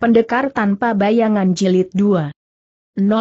Pendekar Tanpa Bayangan Jilid 2 04,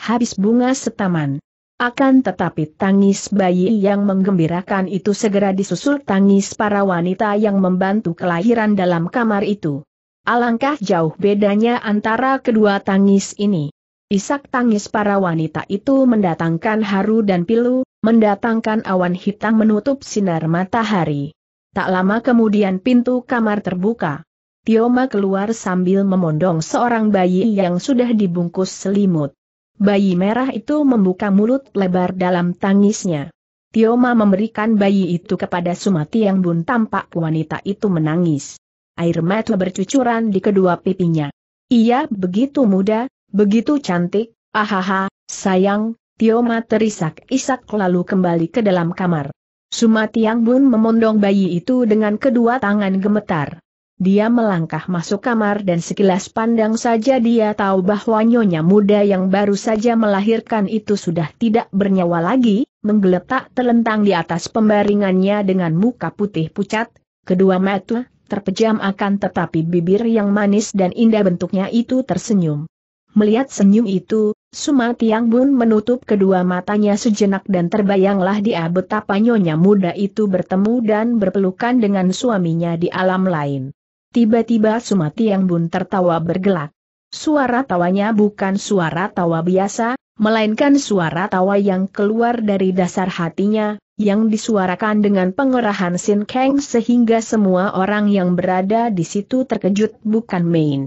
Habis Bunga Setaman Akan tetapi tangis bayi yang menggembirakan itu segera disusul tangis para wanita yang membantu kelahiran dalam kamar itu. Alangkah jauh bedanya antara kedua tangis ini. Isak tangis para wanita itu mendatangkan haru dan pilu, mendatangkan awan hitam menutup sinar matahari. Tak lama kemudian pintu kamar terbuka. Tioma keluar sambil memondong seorang bayi yang sudah dibungkus selimut. Bayi merah itu membuka mulut lebar dalam tangisnya. Tioma memberikan bayi itu kepada Sumati yang bun tampak wanita itu menangis. Air mata bercucuran di kedua pipinya. Ia begitu muda, begitu cantik, ahaha, sayang, Tioma terisak-isak lalu kembali ke dalam kamar. Sumati yang bun memondong bayi itu dengan kedua tangan gemetar. Dia melangkah masuk kamar dan sekilas pandang saja dia tahu bahwa nyonya muda yang baru saja melahirkan itu sudah tidak bernyawa lagi, menggeletak telentang di atas pembaringannya dengan muka putih pucat, kedua mata terpejam akan tetapi bibir yang manis dan indah bentuknya itu tersenyum. Melihat senyum itu, Suma Tiang Bun menutup kedua matanya sejenak dan terbayanglah dia betapa nyonya muda itu bertemu dan berpelukan dengan suaminya di alam lain. Tiba-tiba Sumati yang bun tertawa bergelak. Suara tawanya bukan suara tawa biasa, melainkan suara tawa yang keluar dari dasar hatinya, yang disuarakan dengan pengerahan Sin Kang sehingga semua orang yang berada di situ terkejut bukan main.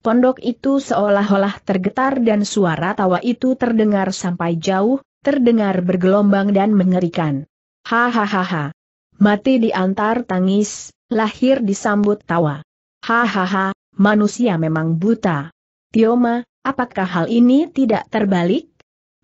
Pondok itu seolah-olah tergetar dan suara tawa itu terdengar sampai jauh, terdengar bergelombang dan mengerikan. Hahaha. Mati diantar tangis, lahir disambut tawa. Hahaha, manusia memang buta. Tioma, apakah hal ini tidak terbalik?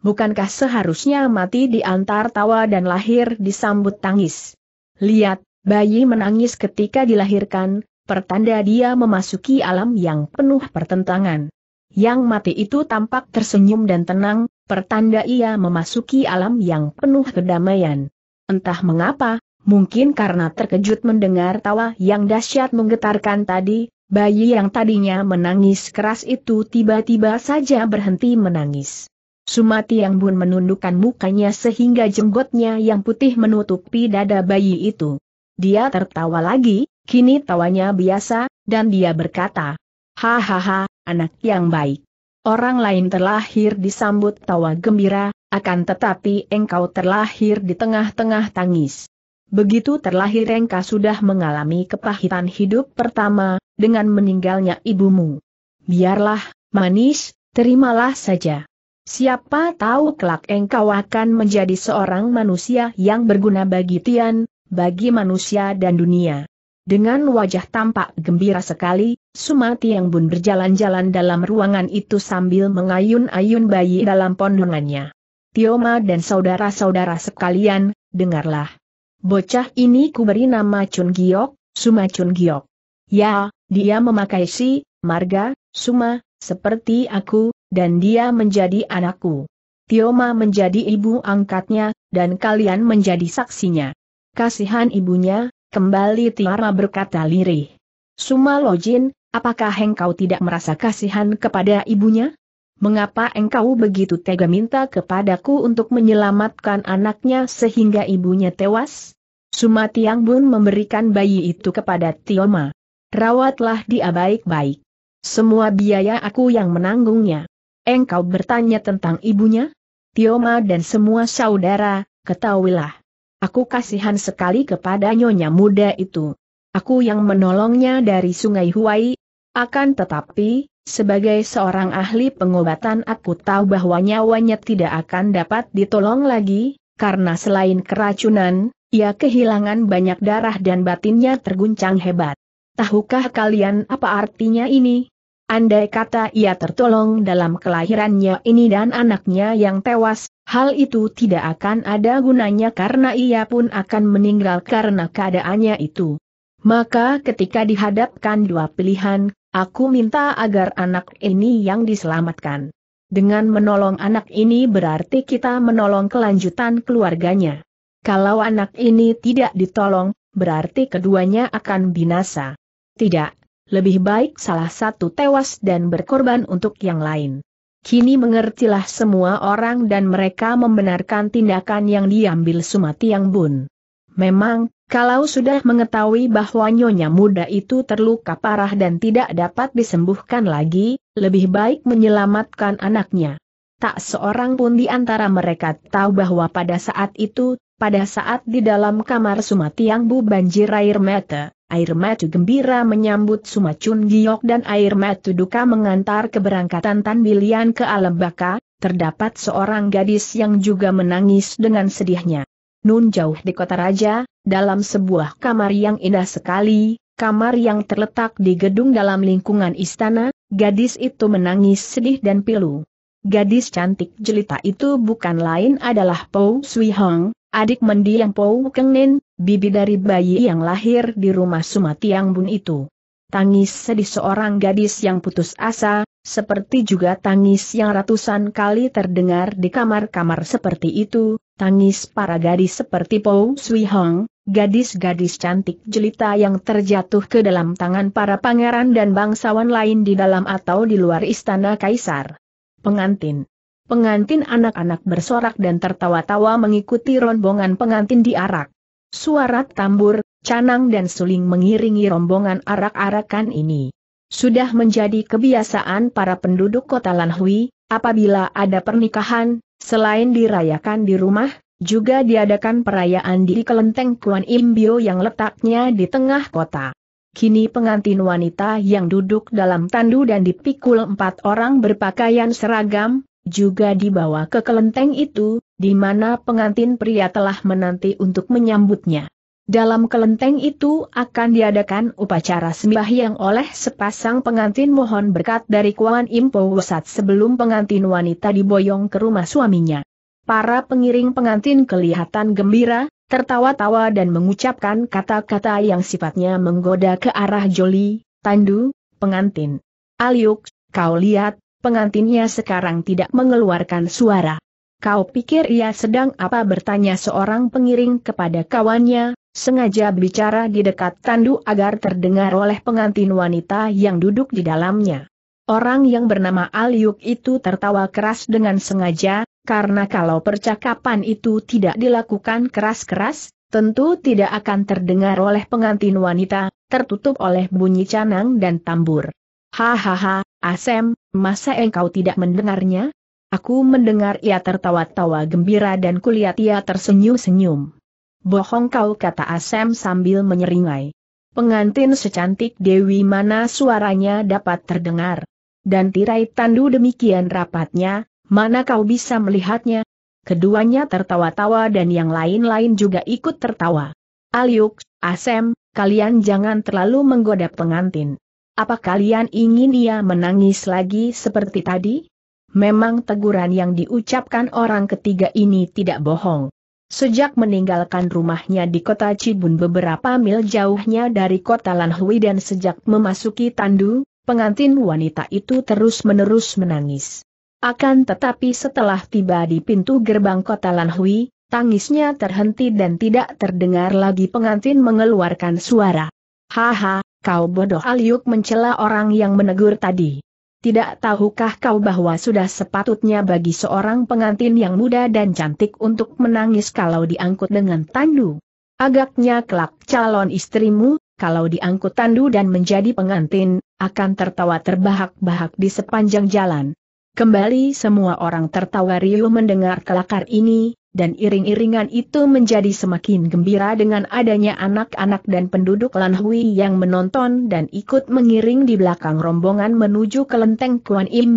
Bukankah seharusnya mati di antar tawa dan lahir disambut tangis? Lihat, bayi menangis ketika dilahirkan, pertanda dia memasuki alam yang penuh pertentangan. Yang mati itu tampak tersenyum dan tenang, pertanda ia memasuki alam yang penuh kedamaian. Entah mengapa, Mungkin karena terkejut mendengar tawa yang dahsyat menggetarkan tadi, bayi yang tadinya menangis keras itu tiba-tiba saja berhenti menangis. Sumati yang bun menundukkan mukanya sehingga jenggotnya yang putih menutupi dada bayi itu. Dia tertawa lagi, kini tawanya biasa, dan dia berkata, Hahaha, anak yang baik. Orang lain terlahir disambut tawa gembira, akan tetapi engkau terlahir di tengah-tengah tangis. Begitu terlahir Rengka sudah mengalami kepahitan hidup pertama, dengan meninggalnya ibumu. Biarlah, manis, terimalah saja. Siapa tahu kelak engkau akan menjadi seorang manusia yang berguna bagi Tian, bagi manusia dan dunia. Dengan wajah tampak gembira sekali, Sumati yang bun berjalan-jalan dalam ruangan itu sambil mengayun-ayun bayi dalam pondongannya. Tioma dan saudara-saudara sekalian, dengarlah. Bocah ini kuberi nama Chun Giok, Suma Chun Giok. Ya, dia memakai si, marga, Suma, seperti aku, dan dia menjadi anakku. Tioma menjadi ibu angkatnya, dan kalian menjadi saksinya. Kasihan ibunya, kembali Tiara berkata lirih. Suma Lojin, apakah engkau tidak merasa kasihan kepada ibunya? mengapa engkau begitu tega minta kepadaku untuk menyelamatkan anaknya sehingga ibunya tewas? Sumatiang Bun memberikan bayi itu kepada Tioma. Rawatlah dia baik-baik. Semua biaya aku yang menanggungnya. Engkau bertanya tentang ibunya? Tioma dan semua saudara, ketahuilah. Aku kasihan sekali kepada nyonya muda itu. Aku yang menolongnya dari sungai Huai. Akan tetapi, sebagai seorang ahli pengobatan aku tahu bahwa nyawanya tidak akan dapat ditolong lagi, karena selain keracunan, ia kehilangan banyak darah dan batinnya terguncang hebat. Tahukah kalian apa artinya ini? Andai kata ia tertolong dalam kelahirannya ini dan anaknya yang tewas, hal itu tidak akan ada gunanya karena ia pun akan meninggal karena keadaannya itu. Maka ketika dihadapkan dua pilihan, Aku minta agar anak ini yang diselamatkan. Dengan menolong anak ini berarti kita menolong kelanjutan keluarganya. Kalau anak ini tidak ditolong, berarti keduanya akan binasa. Tidak, lebih baik salah satu tewas dan berkorban untuk yang lain. Kini mengertilah semua orang dan mereka membenarkan tindakan yang diambil Sumati Yang Bun. Memang, kalau sudah mengetahui bahwa nyonya muda itu terluka parah dan tidak dapat disembuhkan lagi, lebih baik menyelamatkan anaknya. Tak seorang pun di antara mereka tahu bahwa pada saat itu, pada saat di dalam kamar yang Bu banjir air mata, air mata gembira menyambut Sumacun Giok dan air mata duka mengantar keberangkatan Tan Bilian ke baka, terdapat seorang gadis yang juga menangis dengan sedihnya. Nun jauh di kota raja, dalam sebuah kamar yang indah sekali, kamar yang terletak di gedung dalam lingkungan istana, gadis itu menangis sedih dan pilu. Gadis cantik jelita itu bukan lain adalah Po Sui Hong, adik mendiang Po Keng Nin, bibi dari bayi yang lahir di rumah Sumatiang Bun itu. Tangis sedih seorang gadis yang putus asa, seperti juga tangis yang ratusan kali terdengar di kamar-kamar seperti itu, Tangis para gadis seperti Pou Sui Hong, gadis-gadis cantik jelita yang terjatuh ke dalam tangan para pangeran dan bangsawan lain di dalam atau di luar istana kaisar. Pengantin Pengantin anak-anak bersorak dan tertawa-tawa mengikuti rombongan pengantin di arak. Suara tambur, canang dan suling mengiringi rombongan arak-arakan ini. Sudah menjadi kebiasaan para penduduk kota Lanhui, apabila ada pernikahan, Selain dirayakan di rumah, juga diadakan perayaan di kelenteng Kuan Imbio yang letaknya di tengah kota. Kini pengantin wanita yang duduk dalam tandu dan dipikul empat orang berpakaian seragam, juga dibawa ke kelenteng itu, di mana pengantin pria telah menanti untuk menyambutnya. Dalam kelenteng itu akan diadakan upacara sembahyang oleh sepasang pengantin mohon berkat dari Kuan Impo Wasat sebelum pengantin wanita diboyong ke rumah suaminya. Para pengiring pengantin kelihatan gembira, tertawa-tawa dan mengucapkan kata-kata yang sifatnya menggoda ke arah Joli, Tandu, pengantin. Aliuk, kau lihat, pengantinnya sekarang tidak mengeluarkan suara. Kau pikir ia sedang apa bertanya seorang pengiring kepada kawannya, sengaja bicara di dekat tandu agar terdengar oleh pengantin wanita yang duduk di dalamnya. Orang yang bernama Aliuk itu tertawa keras dengan sengaja, karena kalau percakapan itu tidak dilakukan keras-keras, tentu tidak akan terdengar oleh pengantin wanita, tertutup oleh bunyi canang dan tambur. Hahaha, Asem, masa engkau tidak mendengarnya? Aku mendengar ia tertawa-tawa gembira dan kulihat ia tersenyum-senyum. Bohong kau kata Asem sambil menyeringai. Pengantin secantik Dewi mana suaranya dapat terdengar. Dan tirai tandu demikian rapatnya, mana kau bisa melihatnya? Keduanya tertawa-tawa dan yang lain-lain juga ikut tertawa. Aliuk, Asem, kalian jangan terlalu menggoda pengantin. Apa kalian ingin ia menangis lagi seperti tadi? Memang teguran yang diucapkan orang ketiga ini tidak bohong. Sejak meninggalkan rumahnya di kota Cibun beberapa mil jauhnya dari kota Lanhui dan sejak memasuki Tandu, pengantin wanita itu terus-menerus menangis. Akan tetapi setelah tiba di pintu gerbang kota Lanhui, tangisnya terhenti dan tidak terdengar lagi pengantin mengeluarkan suara. Haha, kau bodoh Aliuk mencela orang yang menegur tadi. Tidak tahukah kau bahwa sudah sepatutnya bagi seorang pengantin yang muda dan cantik untuk menangis kalau diangkut dengan tandu? Agaknya kelak calon istrimu, kalau diangkut tandu dan menjadi pengantin, akan tertawa terbahak-bahak di sepanjang jalan. Kembali semua orang tertawa riuh mendengar kelakar ini, dan iring-iringan itu menjadi semakin gembira dengan adanya anak-anak dan penduduk Lanhui yang menonton dan ikut mengiring di belakang rombongan menuju kelenteng Kuan Im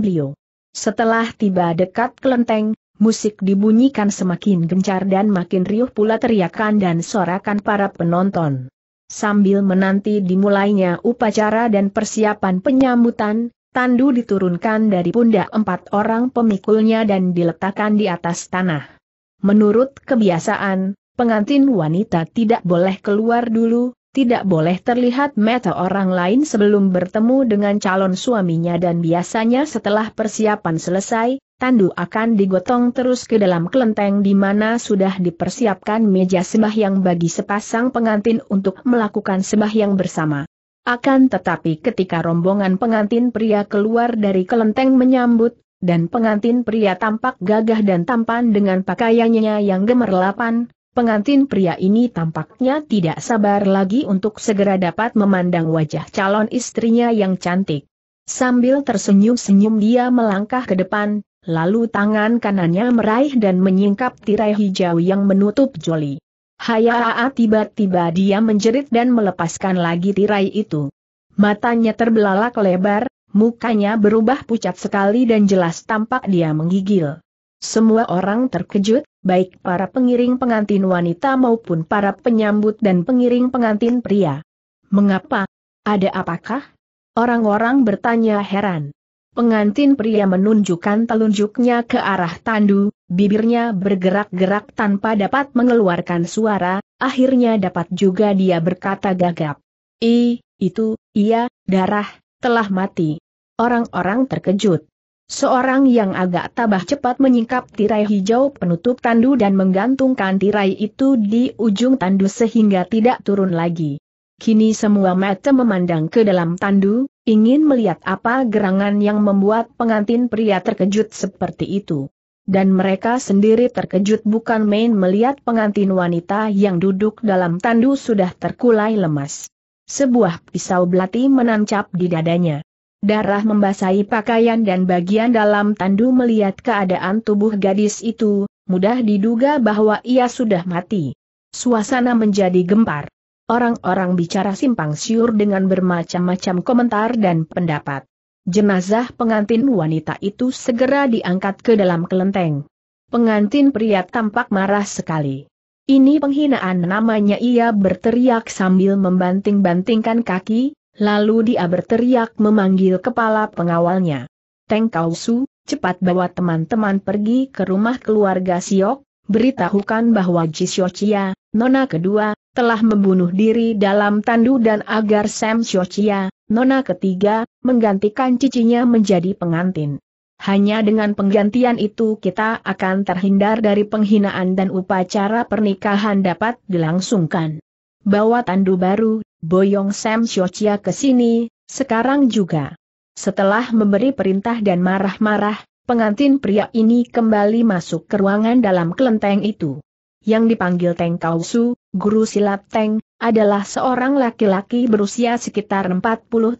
Setelah tiba dekat kelenteng, musik dibunyikan semakin gencar dan makin riuh pula teriakan dan sorakan para penonton. Sambil menanti dimulainya upacara dan persiapan penyambutan, tandu diturunkan dari pundak empat orang pemikulnya dan diletakkan di atas tanah. Menurut kebiasaan, pengantin wanita tidak boleh keluar dulu, tidak boleh terlihat mata orang lain sebelum bertemu dengan calon suaminya dan biasanya setelah persiapan selesai, tandu akan digotong terus ke dalam kelenteng di mana sudah dipersiapkan meja sembahyang bagi sepasang pengantin untuk melakukan sembahyang bersama. Akan tetapi ketika rombongan pengantin pria keluar dari kelenteng menyambut, dan pengantin pria tampak gagah dan tampan dengan pakaiannya yang gemerlapan, pengantin pria ini tampaknya tidak sabar lagi untuk segera dapat memandang wajah calon istrinya yang cantik. Sambil tersenyum-senyum dia melangkah ke depan, lalu tangan kanannya meraih dan menyingkap tirai hijau yang menutup joli. Hayaa tiba-tiba dia menjerit dan melepaskan lagi tirai itu. Matanya terbelalak lebar, Mukanya berubah pucat sekali dan jelas tampak dia menggigil. Semua orang terkejut, baik para pengiring pengantin wanita maupun para penyambut dan pengiring pengantin pria. Mengapa? Ada apakah? Orang-orang bertanya heran. Pengantin pria menunjukkan telunjuknya ke arah tandu, bibirnya bergerak-gerak tanpa dapat mengeluarkan suara, akhirnya dapat juga dia berkata gagap. I, itu, iya, darah, telah mati. Orang-orang terkejut. Seorang yang agak tabah cepat menyingkap tirai hijau penutup tandu dan menggantungkan tirai itu di ujung tandu sehingga tidak turun lagi. Kini semua mata memandang ke dalam tandu, ingin melihat apa gerangan yang membuat pengantin pria terkejut seperti itu. Dan mereka sendiri terkejut bukan main melihat pengantin wanita yang duduk dalam tandu sudah terkulai lemas. Sebuah pisau belati menancap di dadanya. Darah membasahi pakaian dan bagian dalam tandu melihat keadaan tubuh gadis itu, mudah diduga bahwa ia sudah mati. Suasana menjadi gempar. Orang-orang bicara simpang siur dengan bermacam-macam komentar dan pendapat. Jenazah pengantin wanita itu segera diangkat ke dalam kelenteng. Pengantin pria tampak marah sekali. Ini penghinaan namanya ia berteriak sambil membanting-bantingkan kaki, lalu dia berteriak memanggil kepala pengawalnya. Teng Kau cepat bawa teman-teman pergi ke rumah keluarga Siok, beritahukan bahwa Jisyo Chia, nona kedua, telah membunuh diri dalam tandu dan agar Sam Siocia, nona ketiga, menggantikan cicinya menjadi pengantin. Hanya dengan penggantian itu kita akan terhindar dari penghinaan dan upacara pernikahan dapat dilangsungkan. Bawa tandu baru, Boyong Sam Shochia ke sini, sekarang juga. Setelah memberi perintah dan marah-marah, pengantin pria ini kembali masuk ke ruangan dalam kelenteng itu. Yang dipanggil Teng Kausu, guru silat Teng, adalah seorang laki-laki berusia sekitar 40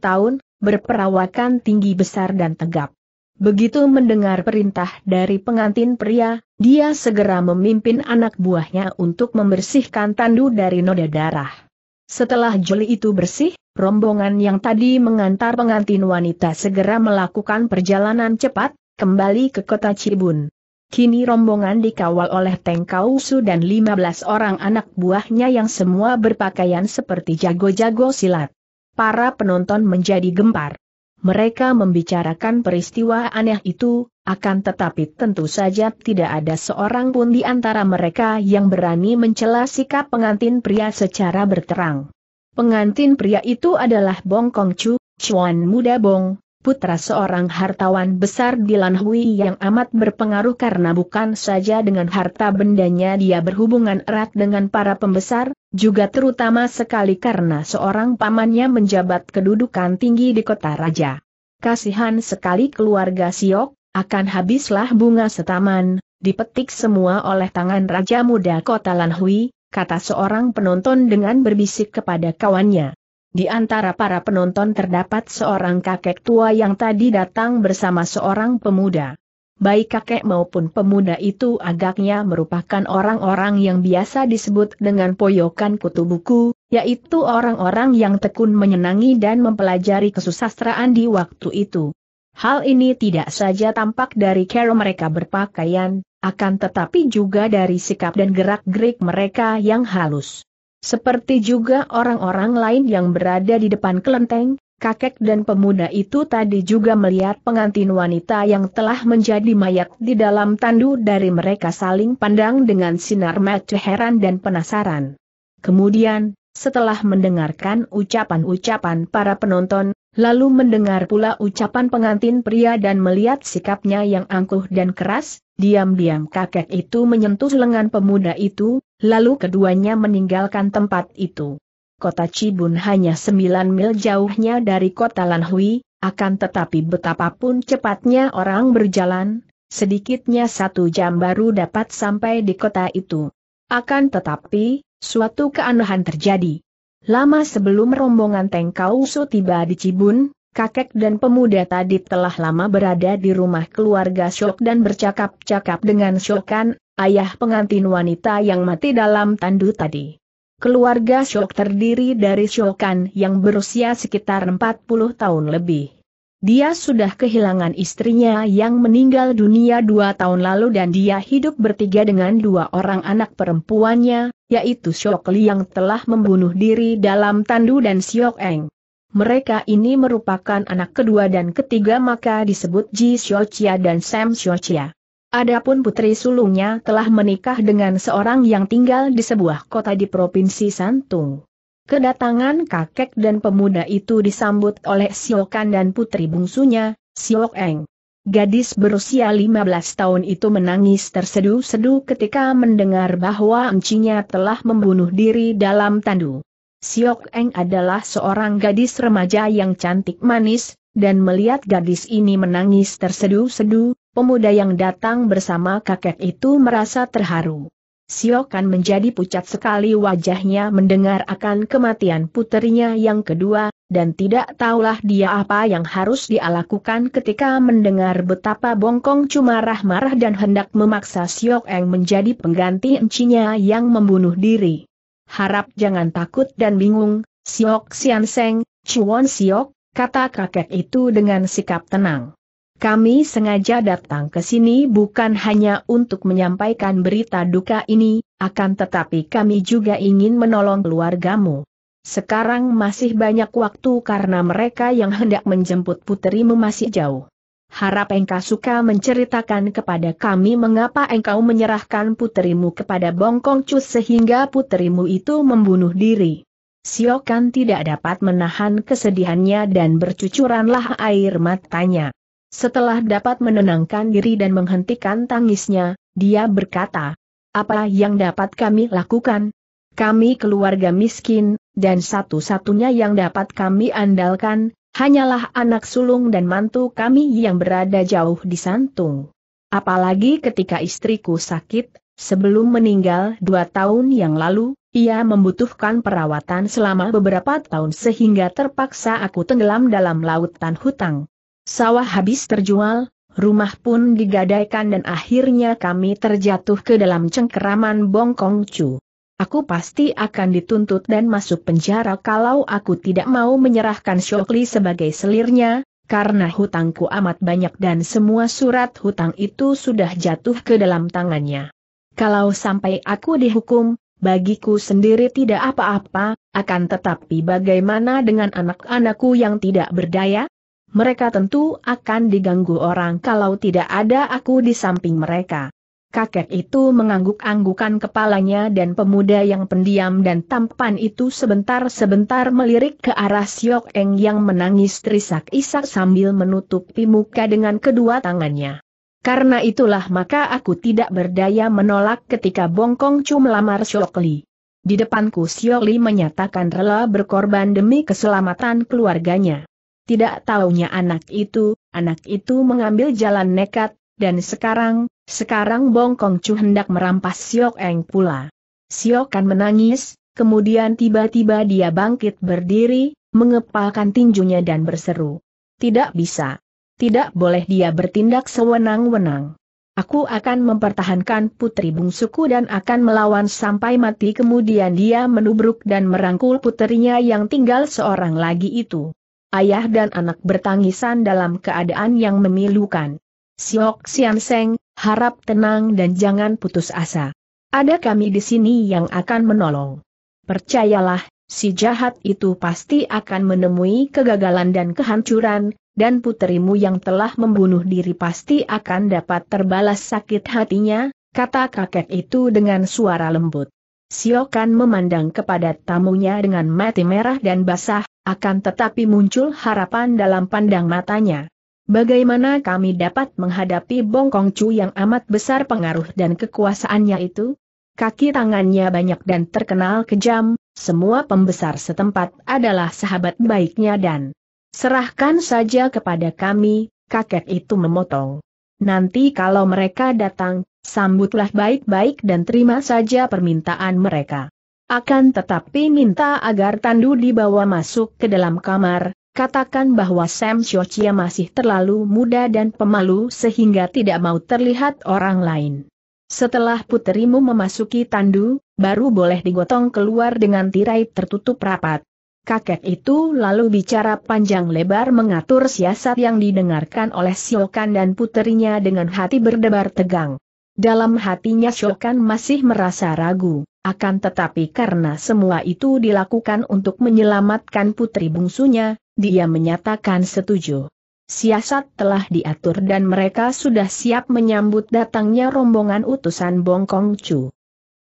tahun, berperawakan tinggi besar dan tegap. Begitu mendengar perintah dari pengantin pria, dia segera memimpin anak buahnya untuk membersihkan tandu dari noda darah. Setelah juli itu bersih, rombongan yang tadi mengantar pengantin wanita segera melakukan perjalanan cepat, kembali ke kota Cibun. Kini rombongan dikawal oleh Teng Kausu dan 15 orang anak buahnya yang semua berpakaian seperti jago-jago silat. Para penonton menjadi gempar mereka membicarakan peristiwa aneh itu, akan tetapi tentu saja tidak ada seorang pun di antara mereka yang berani mencela sikap pengantin pria secara berterang. Pengantin pria itu adalah Bong Kong Chu, Chuan Muda Bong, putra seorang hartawan besar di Lanhui yang amat berpengaruh karena bukan saja dengan harta bendanya dia berhubungan erat dengan para pembesar, juga terutama sekali karena seorang pamannya menjabat kedudukan tinggi di kota raja. Kasihan sekali keluarga Siok, akan habislah bunga setaman, dipetik semua oleh tangan raja muda kota Lanhui, kata seorang penonton dengan berbisik kepada kawannya. Di antara para penonton terdapat seorang kakek tua yang tadi datang bersama seorang pemuda. Baik kakek maupun pemuda itu agaknya merupakan orang-orang yang biasa disebut dengan poyokan kutu buku, yaitu orang-orang yang tekun menyenangi dan mempelajari kesusastraan di waktu itu. Hal ini tidak saja tampak dari cara mereka berpakaian, akan tetapi juga dari sikap dan gerak-gerik mereka yang halus. Seperti juga orang-orang lain yang berada di depan kelenteng, kakek dan pemuda itu tadi juga melihat pengantin wanita yang telah menjadi mayat di dalam tandu dari mereka saling pandang dengan sinar mata heran dan penasaran. Kemudian, setelah mendengarkan ucapan-ucapan para penonton, lalu mendengar pula ucapan pengantin pria dan melihat sikapnya yang angkuh dan keras, Diam-diam kakek itu menyentuh lengan pemuda itu, lalu keduanya meninggalkan tempat itu. Kota Cibun hanya 9 mil jauhnya dari kota Lanhui, akan tetapi betapapun cepatnya orang berjalan, sedikitnya satu jam baru dapat sampai di kota itu. Akan tetapi, suatu keanehan terjadi. Lama sebelum rombongan Tengkau Su tiba di Cibun, kakek dan pemuda tadi telah lama berada di rumah keluarga Syok dan bercakap-cakap dengan Syokan, ayah pengantin wanita yang mati dalam tandu tadi. Keluarga Syok terdiri dari Syokan yang berusia sekitar 40 tahun lebih. Dia sudah kehilangan istrinya yang meninggal dunia dua tahun lalu dan dia hidup bertiga dengan dua orang anak perempuannya, yaitu Syok Li yang telah membunuh diri dalam tandu dan Syok Eng. Mereka ini merupakan anak kedua dan ketiga maka disebut Ji Xiochia dan Sam Xiochia. Adapun putri sulungnya telah menikah dengan seorang yang tinggal di sebuah kota di Provinsi Santung. Kedatangan kakek dan pemuda itu disambut oleh Siokan dan putri bungsunya, Siok Eng. Gadis berusia 15 tahun itu menangis terseduh sedu ketika mendengar bahwa encinya telah membunuh diri dalam tandu. Siok Eng adalah seorang gadis remaja yang cantik manis, dan melihat gadis ini menangis tersedu sedu pemuda yang datang bersama kakek itu merasa terharu. Siok Kan menjadi pucat sekali wajahnya mendengar akan kematian putrinya yang kedua, dan tidak tahulah dia apa yang harus dia lakukan ketika mendengar betapa Bongkong cuma marah-marah dan hendak memaksa Siok Eng menjadi pengganti encinya yang membunuh diri harap jangan takut dan bingung, Siok Sian Seng, Chuan Siok, kata kakek itu dengan sikap tenang. Kami sengaja datang ke sini bukan hanya untuk menyampaikan berita duka ini, akan tetapi kami juga ingin menolong keluargamu. Sekarang masih banyak waktu karena mereka yang hendak menjemput putrimu masih jauh harap engkau suka menceritakan kepada kami mengapa engkau menyerahkan putrimu kepada Bongkong sehingga putrimu itu membunuh diri. Siokan tidak dapat menahan kesedihannya dan bercucuranlah air matanya. Setelah dapat menenangkan diri dan menghentikan tangisnya, dia berkata, apa yang dapat kami lakukan? Kami keluarga miskin, dan satu-satunya yang dapat kami andalkan, Hanyalah anak sulung dan mantu kami yang berada jauh di Santung. Apalagi ketika istriku sakit, sebelum meninggal dua tahun yang lalu, ia membutuhkan perawatan selama beberapa tahun sehingga terpaksa aku tenggelam dalam lautan hutang. Sawah habis terjual, rumah pun digadaikan dan akhirnya kami terjatuh ke dalam cengkeraman Bongkongcu. Aku pasti akan dituntut dan masuk penjara kalau aku tidak mau menyerahkan Shokli sebagai selirnya, karena hutangku amat banyak dan semua surat hutang itu sudah jatuh ke dalam tangannya. Kalau sampai aku dihukum, bagiku sendiri tidak apa-apa, akan tetapi bagaimana dengan anak-anakku yang tidak berdaya? Mereka tentu akan diganggu orang kalau tidak ada aku di samping mereka. Kakek itu mengangguk-anggukan kepalanya dan pemuda yang pendiam dan tampan itu sebentar-sebentar melirik ke arah Siok Eng yang menangis terisak-isak sambil menutupi muka dengan kedua tangannya. Karena itulah maka aku tidak berdaya menolak ketika Bongkong Chu melamar Siok Li. Di depanku Siok Li menyatakan rela berkorban demi keselamatan keluarganya. Tidak taunya anak itu, anak itu mengambil jalan nekat, dan sekarang, sekarang Bongkong Chu hendak merampas Siok Eng pula. Siok kan menangis, kemudian tiba-tiba dia bangkit berdiri, mengepalkan tinjunya dan berseru. Tidak bisa. Tidak boleh dia bertindak sewenang-wenang. Aku akan mempertahankan putri bungsuku dan akan melawan sampai mati kemudian dia menubruk dan merangkul putrinya yang tinggal seorang lagi itu. Ayah dan anak bertangisan dalam keadaan yang memilukan. Siok Sian Seng, harap tenang dan jangan putus asa. Ada kami di sini yang akan menolong. Percayalah, si jahat itu pasti akan menemui kegagalan dan kehancuran, dan puterimu yang telah membunuh diri pasti akan dapat terbalas sakit hatinya, kata kakek itu dengan suara lembut. Siokan memandang kepada tamunya dengan mati merah dan basah, akan tetapi muncul harapan dalam pandang matanya. Bagaimana kami dapat menghadapi Bongkong Chu yang amat besar pengaruh dan kekuasaannya itu? Kaki tangannya banyak dan terkenal kejam, semua pembesar setempat adalah sahabat baiknya dan serahkan saja kepada kami, kakek itu memotong. Nanti kalau mereka datang, sambutlah baik-baik dan terima saja permintaan mereka. Akan tetapi minta agar Tandu dibawa masuk ke dalam kamar, Katakan bahwa Sam Chochia masih terlalu muda dan pemalu sehingga tidak mau terlihat orang lain. Setelah puterimu memasuki tandu, baru boleh digotong keluar dengan tirai tertutup rapat. Kakek itu lalu bicara panjang lebar mengatur siasat yang didengarkan oleh Siokan dan puterinya dengan hati berdebar tegang. Dalam hatinya Siokan masih merasa ragu. Akan tetapi karena semua itu dilakukan untuk menyelamatkan putri bungsunya, dia menyatakan setuju. Siasat telah diatur dan mereka sudah siap menyambut datangnya rombongan utusan Bongkong Chu.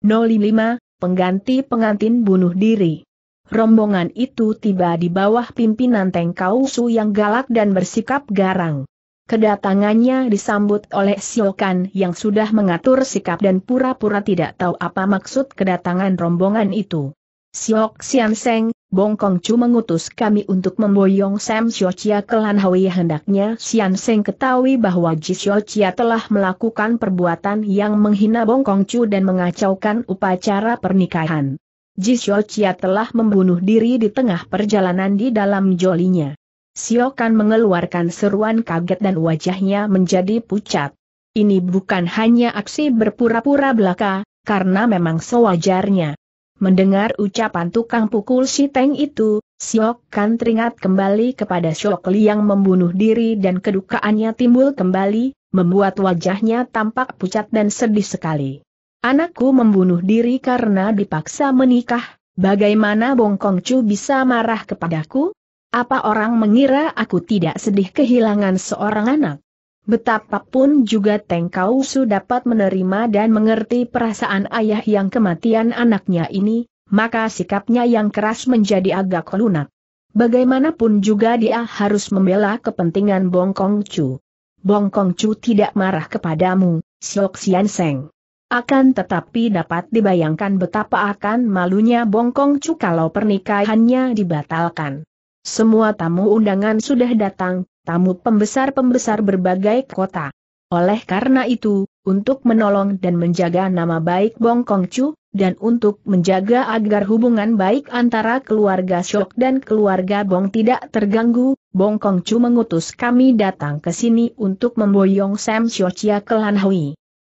05, pengganti pengantin bunuh diri. Rombongan itu tiba di bawah pimpinan Teng Kausu yang galak dan bersikap garang. Kedatangannya disambut oleh Siokan yang sudah mengatur sikap dan pura-pura tidak tahu apa maksud kedatangan rombongan itu. Siok Sian Seng, Bong Kong Chu mengutus kami untuk memboyong Sam Siochia ke Lan Hui hendaknya Sian Seng ketahui bahwa Ji Siochia telah melakukan perbuatan yang menghina Bong Kong Chu dan mengacaukan upacara pernikahan. Ji Siochia telah membunuh diri di tengah perjalanan di dalam jolinya. Siokan mengeluarkan seruan kaget dan wajahnya menjadi pucat. Ini bukan hanya aksi berpura-pura belaka, karena memang sewajarnya. Mendengar ucapan tukang pukul si Teng itu, Siok Kan teringat kembali kepada Siok Li yang membunuh diri dan kedukaannya timbul kembali, membuat wajahnya tampak pucat dan sedih sekali. Anakku membunuh diri karena dipaksa menikah, bagaimana Bongkong Chu bisa marah kepadaku? Apa orang mengira aku tidak sedih kehilangan seorang anak? Betapapun juga Teng Su dapat menerima dan mengerti perasaan ayah yang kematian anaknya ini, maka sikapnya yang keras menjadi agak lunak. Bagaimanapun juga dia harus membela kepentingan Bongkong Chu. Bongkong Chu tidak marah kepadamu, Siok Sian Seng. Akan tetapi dapat dibayangkan betapa akan malunya Bongkong Chu kalau pernikahannya dibatalkan. Semua tamu undangan sudah datang, tamu pembesar-pembesar berbagai kota. Oleh karena itu, untuk menolong dan menjaga nama baik Bong Kong Chu, dan untuk menjaga agar hubungan baik antara keluarga Shok dan keluarga Bong tidak terganggu, Bong Kong Chu mengutus kami datang ke sini untuk memboyong Sam Xiaochia ke Lan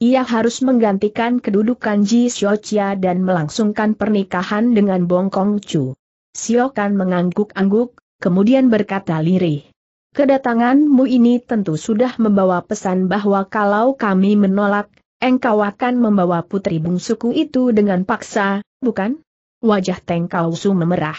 Ia harus menggantikan kedudukan Ji Xiaochia dan melangsungkan pernikahan dengan Bong Kong Chu. Siokan mengangguk-angguk, kemudian berkata lirih. Kedatanganmu ini tentu sudah membawa pesan bahwa kalau kami menolak, engkau akan membawa putri bungsuku itu dengan paksa, bukan? Wajah Teng Kau Su memerah.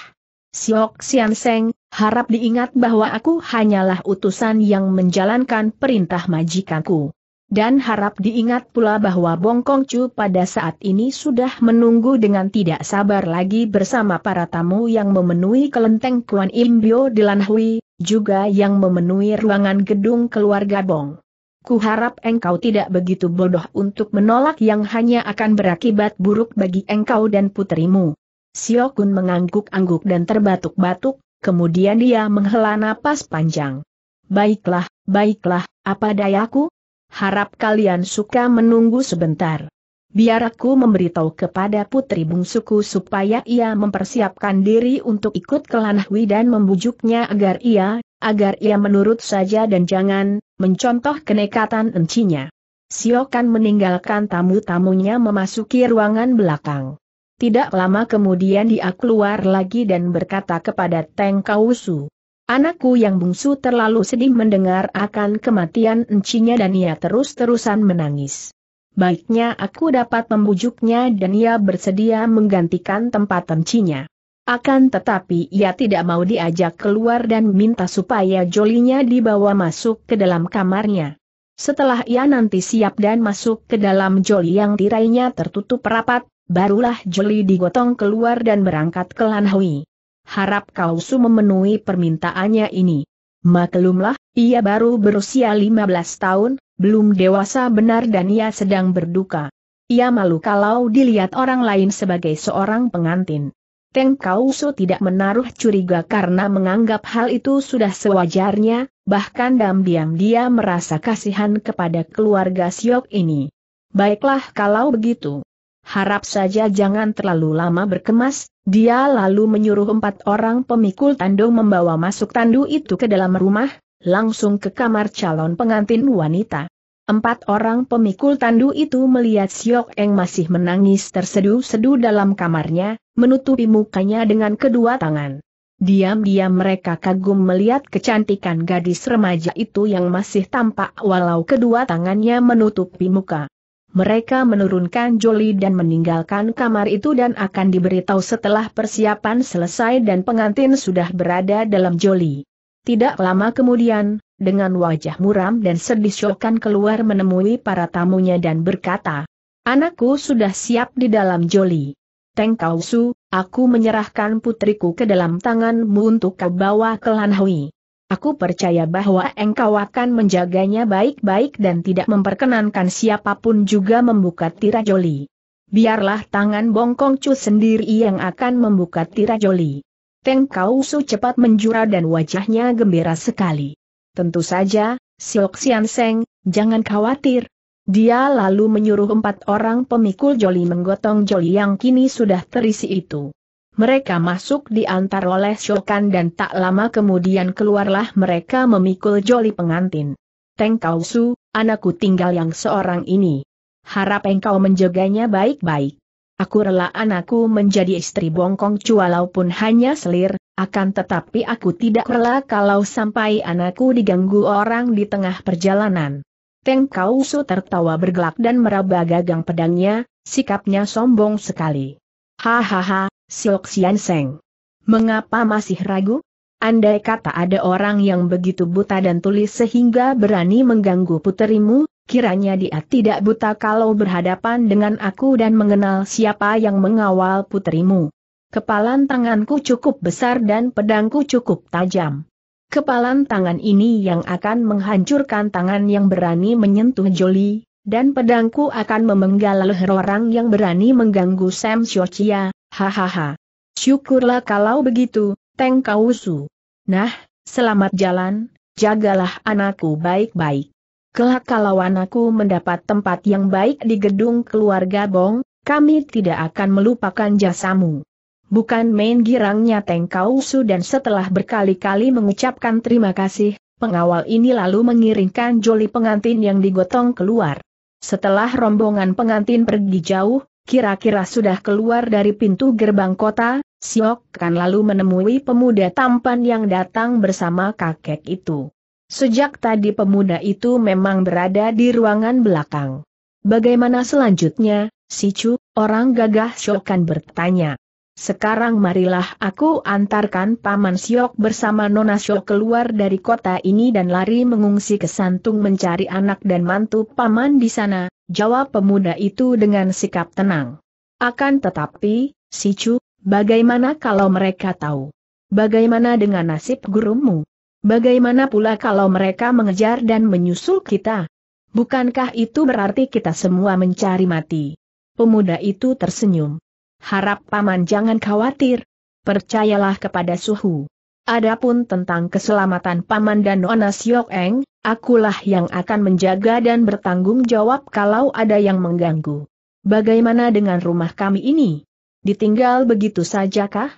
Siok Sian Seng, harap diingat bahwa aku hanyalah utusan yang menjalankan perintah majikanku. Dan harap diingat pula bahwa Bongkong Chu pada saat ini sudah menunggu dengan tidak sabar lagi bersama para tamu yang memenuhi kelenteng Kuan Imbio di Lanhui, juga yang memenuhi ruangan gedung keluarga Bong. Kuharap engkau tidak begitu bodoh untuk menolak yang hanya akan berakibat buruk bagi engkau dan putrimu. Sio Kun mengangguk-angguk dan terbatuk-batuk, kemudian dia menghela napas panjang. Baiklah, baiklah, apa dayaku? harap kalian suka menunggu sebentar. Biar aku memberitahu kepada putri bungsuku supaya ia mempersiapkan diri untuk ikut ke Lanahwi dan membujuknya agar ia, agar ia menurut saja dan jangan, mencontoh kenekatan encinya. Siokan meninggalkan tamu-tamunya memasuki ruangan belakang. Tidak lama kemudian dia keluar lagi dan berkata kepada Teng Kausu, Anakku yang bungsu terlalu sedih mendengar akan kematian encinya dan ia terus-terusan menangis. Baiknya aku dapat membujuknya dan ia bersedia menggantikan tempat encinya. Akan tetapi ia tidak mau diajak keluar dan minta supaya jolinya dibawa masuk ke dalam kamarnya. Setelah ia nanti siap dan masuk ke dalam joli yang tirainya tertutup rapat, barulah joli digotong keluar dan berangkat ke Lanhui harap kau su memenuhi permintaannya ini. Maklumlah, ia baru berusia 15 tahun, belum dewasa benar dan ia sedang berduka. Ia malu kalau dilihat orang lain sebagai seorang pengantin. Teng su tidak menaruh curiga karena menganggap hal itu sudah sewajarnya, bahkan diam-diam dia merasa kasihan kepada keluarga Siok ini. Baiklah kalau begitu. Harap saja jangan terlalu lama berkemas, dia lalu menyuruh empat orang pemikul tandu membawa masuk tandu itu ke dalam rumah, langsung ke kamar calon pengantin wanita. Empat orang pemikul tandu itu melihat Siok Eng masih menangis terseduh-seduh dalam kamarnya, menutupi mukanya dengan kedua tangan. Diam-diam mereka kagum melihat kecantikan gadis remaja itu yang masih tampak walau kedua tangannya menutupi muka mereka menurunkan Joli dan meninggalkan kamar itu dan akan diberitahu setelah persiapan selesai dan pengantin sudah berada dalam Joli. Tidak lama kemudian, dengan wajah muram dan sedih Shokan keluar menemui para tamunya dan berkata, Anakku sudah siap di dalam Joli. Teng Kausu, aku menyerahkan putriku ke dalam tanganmu untuk kau bawa ke Lanhui. Aku percaya bahwa engkau akan menjaganya baik-baik dan tidak memperkenankan siapapun juga membuka tirajoli. Biarlah tangan bongkong cu sendiri yang akan membuka tirajoli. Teng Kau Su cepat menjura dan wajahnya gembira sekali. Tentu saja, Siok Sian Seng, jangan khawatir. Dia lalu menyuruh empat orang pemikul joli menggotong joli yang kini sudah terisi itu. Mereka masuk diantar oleh Shokan dan tak lama kemudian keluarlah mereka memikul joli pengantin. Teng Kau Su, anakku tinggal yang seorang ini. Harap engkau menjaganya baik-baik. Aku rela anakku menjadi istri bongkong cu walaupun hanya selir, akan tetapi aku tidak rela kalau sampai anakku diganggu orang di tengah perjalanan. Teng Kau Su tertawa bergelak dan meraba gagang pedangnya, sikapnya sombong sekali. Hahaha, Siok Sian Seng. Mengapa masih ragu? Andai kata ada orang yang begitu buta dan tulis sehingga berani mengganggu puterimu, kiranya dia tidak buta kalau berhadapan dengan aku dan mengenal siapa yang mengawal puterimu. Kepalan tanganku cukup besar dan pedangku cukup tajam. Kepalan tangan ini yang akan menghancurkan tangan yang berani menyentuh Joli, dan pedangku akan memenggal leher orang yang berani mengganggu Sam Xiaochia, Hahaha. Syukurlah kalau begitu, Teng Kausu. Nah, selamat jalan, jagalah anakku baik-baik. Kelak kalau anakku mendapat tempat yang baik di gedung keluarga Bong, kami tidak akan melupakan jasamu. Bukan main girangnya Teng Kausu dan setelah berkali-kali mengucapkan terima kasih, pengawal ini lalu mengiringkan joli pengantin yang digotong keluar. Setelah rombongan pengantin pergi jauh, Kira-kira sudah keluar dari pintu gerbang kota, Siok kan lalu menemui pemuda tampan yang datang bersama kakek itu. Sejak tadi pemuda itu memang berada di ruangan belakang. Bagaimana selanjutnya, Sicu, orang gagah Siok kan bertanya. Sekarang marilah aku antarkan Paman Siok bersama Nona Siok keluar dari kota ini dan lari mengungsi ke Santung mencari anak dan mantu Paman di sana, jawab pemuda itu dengan sikap tenang. Akan tetapi, si Chu, bagaimana kalau mereka tahu? Bagaimana dengan nasib gurumu? Bagaimana pula kalau mereka mengejar dan menyusul kita? Bukankah itu berarti kita semua mencari mati? Pemuda itu tersenyum. Harap paman jangan khawatir. Percayalah kepada Suhu. Adapun tentang keselamatan paman dan Nona Siok Eng, akulah yang akan menjaga dan bertanggung jawab kalau ada yang mengganggu. Bagaimana dengan rumah kami ini? Ditinggal begitu sajakah?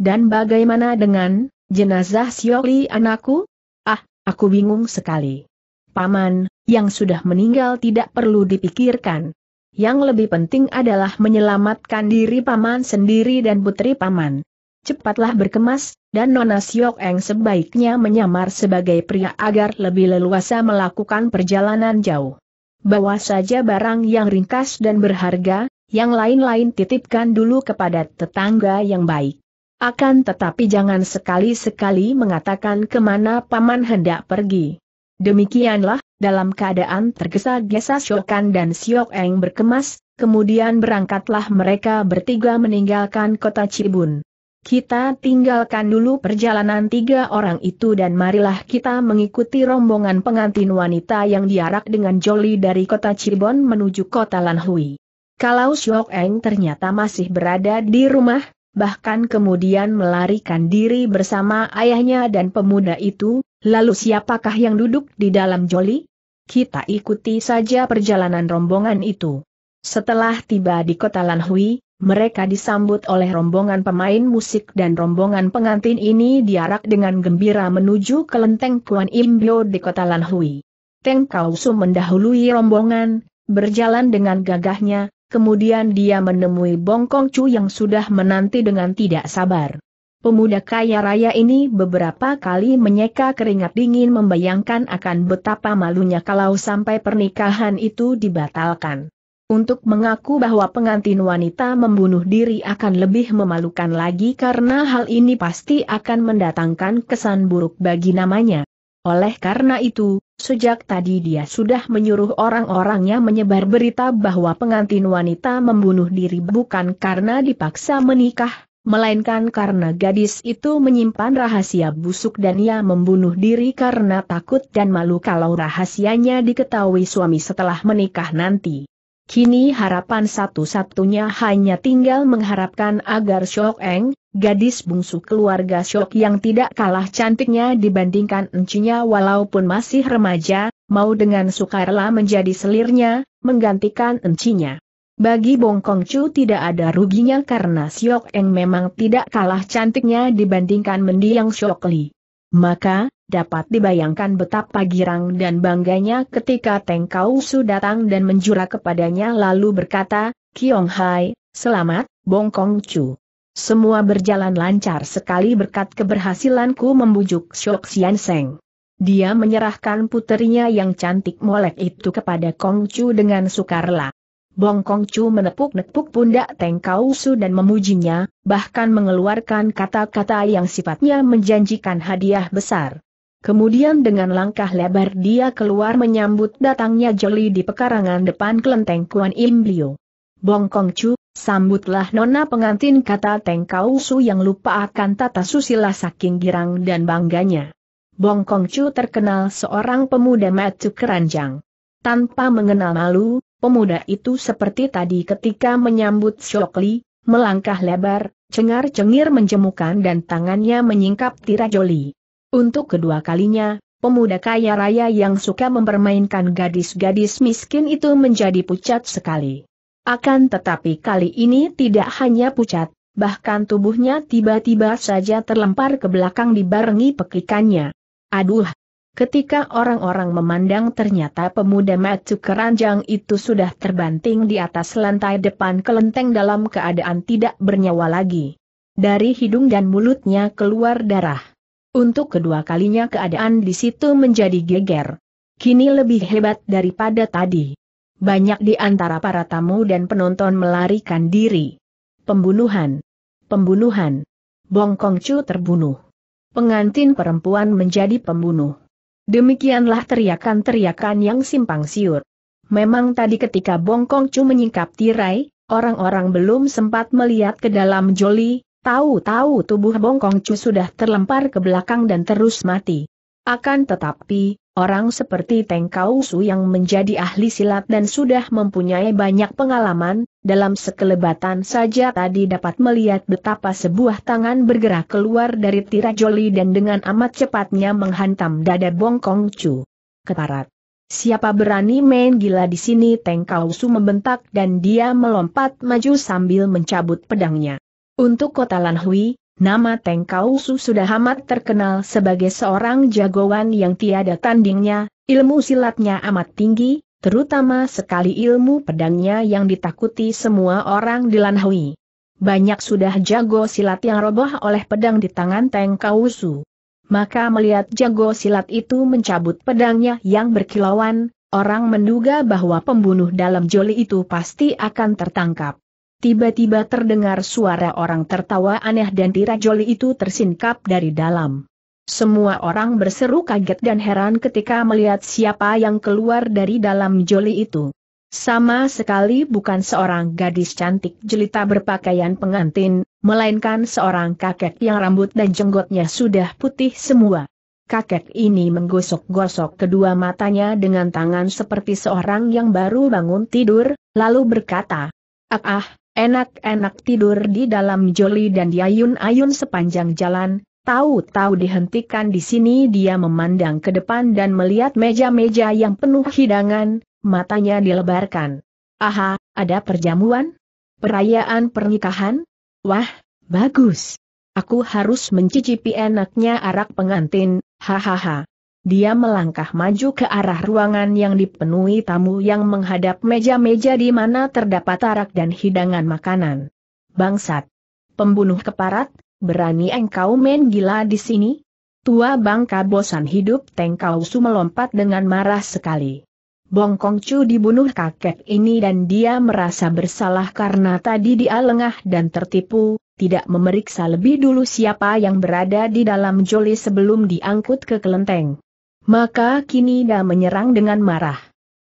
Dan bagaimana dengan jenazah Sioli anakku? Ah, aku bingung sekali. Paman, yang sudah meninggal tidak perlu dipikirkan, yang lebih penting adalah menyelamatkan diri paman sendiri dan putri paman. Cepatlah berkemas, dan Nona Siok Eng sebaiknya menyamar sebagai pria agar lebih leluasa melakukan perjalanan jauh. Bawa saja barang yang ringkas dan berharga, yang lain-lain titipkan dulu kepada tetangga yang baik. Akan tetapi jangan sekali-sekali mengatakan kemana paman hendak pergi. Demikianlah, dalam keadaan tergesa-gesa Shoukan dan Siok Eng berkemas, kemudian berangkatlah mereka bertiga meninggalkan kota Cibun. Kita tinggalkan dulu perjalanan tiga orang itu dan marilah kita mengikuti rombongan pengantin wanita yang diarak dengan joli dari kota Cirebon menuju kota Lanhui. Kalau Siok Eng ternyata masih berada di rumah, bahkan kemudian melarikan diri bersama ayahnya dan pemuda itu, lalu siapakah yang duduk di dalam joli? Kita ikuti saja perjalanan rombongan itu. Setelah tiba di kota Lanhui, mereka disambut oleh rombongan pemain musik dan rombongan pengantin ini diarak dengan gembira menuju ke lenteng Kuan Imbio di kota Lanhui. Teng Kausu mendahului rombongan, berjalan dengan gagahnya, kemudian dia menemui Bongkong Chu yang sudah menanti dengan tidak sabar. Pemuda kaya raya ini beberapa kali menyeka keringat dingin membayangkan akan betapa malunya kalau sampai pernikahan itu dibatalkan. Untuk mengaku bahwa pengantin wanita membunuh diri akan lebih memalukan lagi karena hal ini pasti akan mendatangkan kesan buruk bagi namanya. Oleh karena itu, Sejak tadi dia sudah menyuruh orang-orangnya menyebar berita bahwa pengantin wanita membunuh diri bukan karena dipaksa menikah, melainkan karena gadis itu menyimpan rahasia busuk dan ia membunuh diri karena takut dan malu kalau rahasianya diketahui suami setelah menikah nanti. Kini harapan satu-satunya hanya tinggal mengharapkan agar Shok Eng, gadis bungsu keluarga Shok yang tidak kalah cantiknya dibandingkan encinya walaupun masih remaja, mau dengan sukarela menjadi selirnya, menggantikan encinya. Bagi Kong Chu tidak ada ruginya karena Shokeng Eng memang tidak kalah cantiknya dibandingkan mendiang Shok Li. Maka, dapat dibayangkan betapa girang dan bangganya ketika Teng Kau Su datang dan menjura kepadanya lalu berkata, Kiong Hai, selamat, Kong Chu. Semua berjalan lancar sekali berkat keberhasilanku membujuk Shok Sian Seng. Dia menyerahkan puterinya yang cantik molek itu kepada Kong Chu dengan sukarela. Bong Kong Chu menepuk-nepuk pundak Teng Kau Su dan memujinya, bahkan mengeluarkan kata-kata yang sifatnya menjanjikan hadiah besar. Kemudian dengan langkah lebar dia keluar menyambut datangnya Joli di pekarangan depan kelenteng Kuan Im Liu. Bong Kong Chu, sambutlah nona pengantin kata Teng Kau Su yang lupa akan tata susila saking girang dan bangganya. Bong Kong Chu terkenal seorang pemuda matu keranjang. Tanpa mengenal malu, Pemuda itu seperti tadi ketika menyambut Syokli, melangkah lebar, cengar-cengir menjemukan dan tangannya menyingkap tirajoli. Untuk kedua kalinya, pemuda kaya raya yang suka mempermainkan gadis-gadis miskin itu menjadi pucat sekali. Akan tetapi kali ini tidak hanya pucat, bahkan tubuhnya tiba-tiba saja terlempar ke belakang dibarengi pekikannya. Aduh, Ketika orang-orang memandang ternyata pemuda macu keranjang itu sudah terbanting di atas lantai depan kelenteng dalam keadaan tidak bernyawa lagi. Dari hidung dan mulutnya keluar darah. Untuk kedua kalinya keadaan di situ menjadi geger. Kini lebih hebat daripada tadi. Banyak di antara para tamu dan penonton melarikan diri. Pembunuhan. Pembunuhan. Bongkongcu terbunuh pengantin perempuan menjadi pembunuh. Demikianlah teriakan-teriakan yang simpang siur. Memang tadi ketika Bongkong Chu menyingkap tirai, orang-orang belum sempat melihat ke dalam joli, tahu-tahu tubuh Bongkong Chu sudah terlempar ke belakang dan terus mati. Akan tetapi, orang seperti Teng Kau Su yang menjadi ahli silat dan sudah mempunyai banyak pengalaman, dalam sekelebatan saja tadi dapat melihat betapa sebuah tangan bergerak keluar dari tirai joli dan dengan amat cepatnya menghantam dada Bongkong Chu. Keparat. Siapa berani main gila di sini Teng Kau Su membentak dan dia melompat maju sambil mencabut pedangnya. Untuk kota Lan Hui, Nama Teng Kausu sudah amat terkenal sebagai seorang jagoan yang tiada tandingnya, ilmu silatnya amat tinggi, terutama sekali ilmu pedangnya yang ditakuti semua orang di Lanhui. Banyak sudah jago silat yang roboh oleh pedang di tangan Teng Kausu. Maka melihat jago silat itu mencabut pedangnya yang berkilauan, orang menduga bahwa pembunuh dalam joli itu pasti akan tertangkap tiba-tiba terdengar suara orang tertawa aneh dan tirajoli itu tersingkap dari dalam. Semua orang berseru kaget dan heran ketika melihat siapa yang keluar dari dalam joli itu. Sama sekali bukan seorang gadis cantik jelita berpakaian pengantin, melainkan seorang kakek yang rambut dan jenggotnya sudah putih semua. Kakek ini menggosok-gosok kedua matanya dengan tangan seperti seorang yang baru bangun tidur, lalu berkata, Ah ah, Enak-enak tidur di dalam joli dan diayun-ayun sepanjang jalan, tahu-tahu dihentikan di sini dia memandang ke depan dan melihat meja-meja yang penuh hidangan, matanya dilebarkan. Aha, ada perjamuan? Perayaan pernikahan? Wah, bagus. Aku harus mencicipi enaknya arak pengantin, hahaha. Dia melangkah maju ke arah ruangan yang dipenuhi tamu yang menghadap meja-meja di mana terdapat arak dan hidangan makanan. Bangsat! Pembunuh keparat, berani engkau main gila di sini? Tua bangka bosan hidup tengkau Su melompat dengan marah sekali. Bongkong Chu dibunuh kakek ini dan dia merasa bersalah karena tadi dia lengah dan tertipu, tidak memeriksa lebih dulu siapa yang berada di dalam joli sebelum diangkut ke kelenteng. Maka kini dia menyerang dengan marah.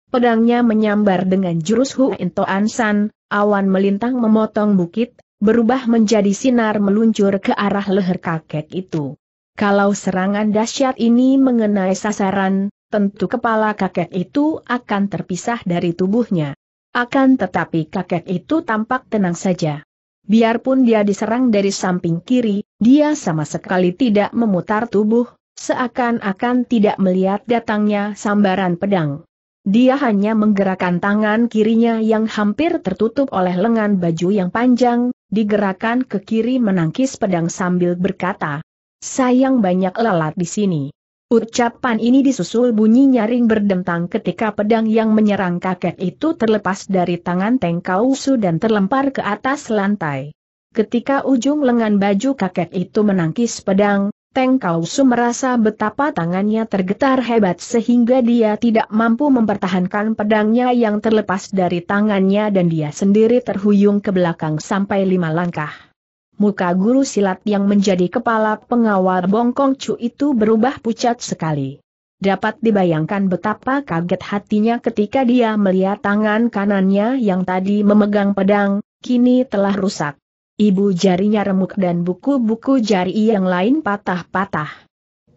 Pedangnya menyambar dengan jurus Hu Toan San, awan melintang memotong bukit, berubah menjadi sinar meluncur ke arah leher kakek itu. Kalau serangan dahsyat ini mengenai sasaran, tentu kepala kakek itu akan terpisah dari tubuhnya. Akan tetapi kakek itu tampak tenang saja. Biarpun dia diserang dari samping kiri, dia sama sekali tidak memutar tubuh, seakan-akan tidak melihat datangnya sambaran pedang. Dia hanya menggerakkan tangan kirinya yang hampir tertutup oleh lengan baju yang panjang, digerakkan ke kiri menangkis pedang sambil berkata, Sayang banyak lalat di sini. Ucapan ini disusul bunyi nyaring berdentang ketika pedang yang menyerang kakek itu terlepas dari tangan Teng Kausu dan terlempar ke atas lantai. Ketika ujung lengan baju kakek itu menangkis pedang, Teng Kau merasa betapa tangannya tergetar hebat sehingga dia tidak mampu mempertahankan pedangnya yang terlepas dari tangannya dan dia sendiri terhuyung ke belakang sampai lima langkah. Muka guru silat yang menjadi kepala pengawal Bongkong Chu itu berubah pucat sekali. Dapat dibayangkan betapa kaget hatinya ketika dia melihat tangan kanannya yang tadi memegang pedang, kini telah rusak ibu jarinya remuk dan buku-buku jari yang lain patah-patah.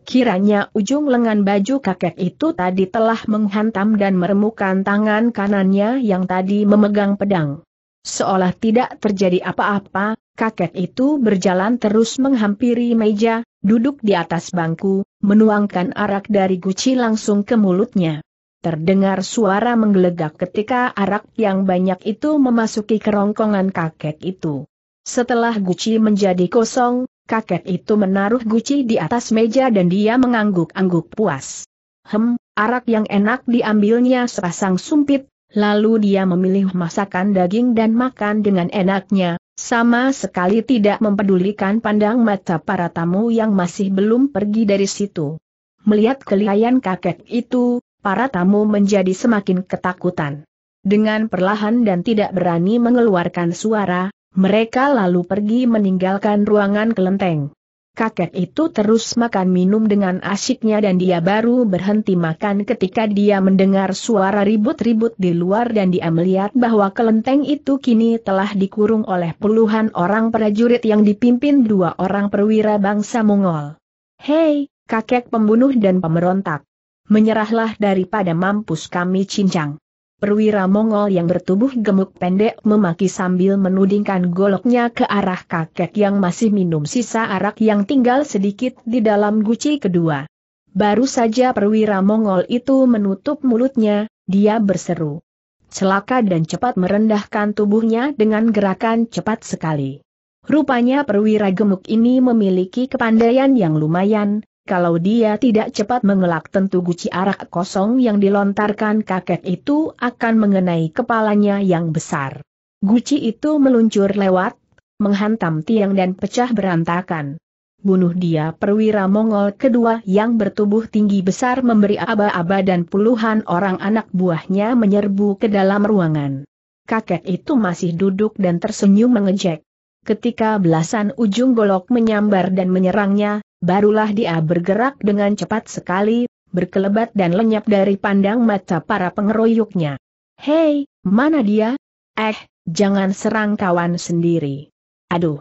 Kiranya ujung lengan baju kakek itu tadi telah menghantam dan meremukkan tangan kanannya yang tadi memegang pedang. Seolah tidak terjadi apa-apa, kakek itu berjalan terus menghampiri meja, duduk di atas bangku, menuangkan arak dari guci langsung ke mulutnya. Terdengar suara menggelegak ketika arak yang banyak itu memasuki kerongkongan kakek itu. Setelah guci menjadi kosong, kakek itu menaruh guci di atas meja dan dia mengangguk-angguk puas. Hem, arak yang enak diambilnya sepasang sumpit, lalu dia memilih masakan daging dan makan dengan enaknya, sama sekali tidak mempedulikan pandang mata para tamu yang masih belum pergi dari situ. Melihat kelihayan kakek itu, para tamu menjadi semakin ketakutan. Dengan perlahan dan tidak berani mengeluarkan suara, mereka lalu pergi meninggalkan ruangan kelenteng. Kakek itu terus makan minum dengan asyiknya dan dia baru berhenti makan ketika dia mendengar suara ribut-ribut di luar dan dia melihat bahwa kelenteng itu kini telah dikurung oleh puluhan orang prajurit yang dipimpin dua orang perwira bangsa Mongol. Hei, kakek pembunuh dan pemberontak. Menyerahlah daripada mampus kami cincang perwira Mongol yang bertubuh gemuk pendek memaki sambil menudingkan goloknya ke arah kakek yang masih minum sisa arak yang tinggal sedikit di dalam guci kedua. Baru saja perwira Mongol itu menutup mulutnya, dia berseru. Celaka dan cepat merendahkan tubuhnya dengan gerakan cepat sekali. Rupanya perwira gemuk ini memiliki kepandaian yang lumayan, kalau dia tidak cepat mengelak tentu guci arak kosong yang dilontarkan kakek itu akan mengenai kepalanya yang besar. Guci itu meluncur lewat, menghantam tiang dan pecah berantakan. Bunuh dia perwira Mongol kedua yang bertubuh tinggi besar memberi aba-aba dan puluhan orang anak buahnya menyerbu ke dalam ruangan. Kakek itu masih duduk dan tersenyum mengejek. Ketika belasan ujung golok menyambar dan menyerangnya, barulah dia bergerak dengan cepat sekali, berkelebat dan lenyap dari pandang mata para pengeroyoknya. Hei, mana dia? Eh, jangan serang kawan sendiri. Aduh.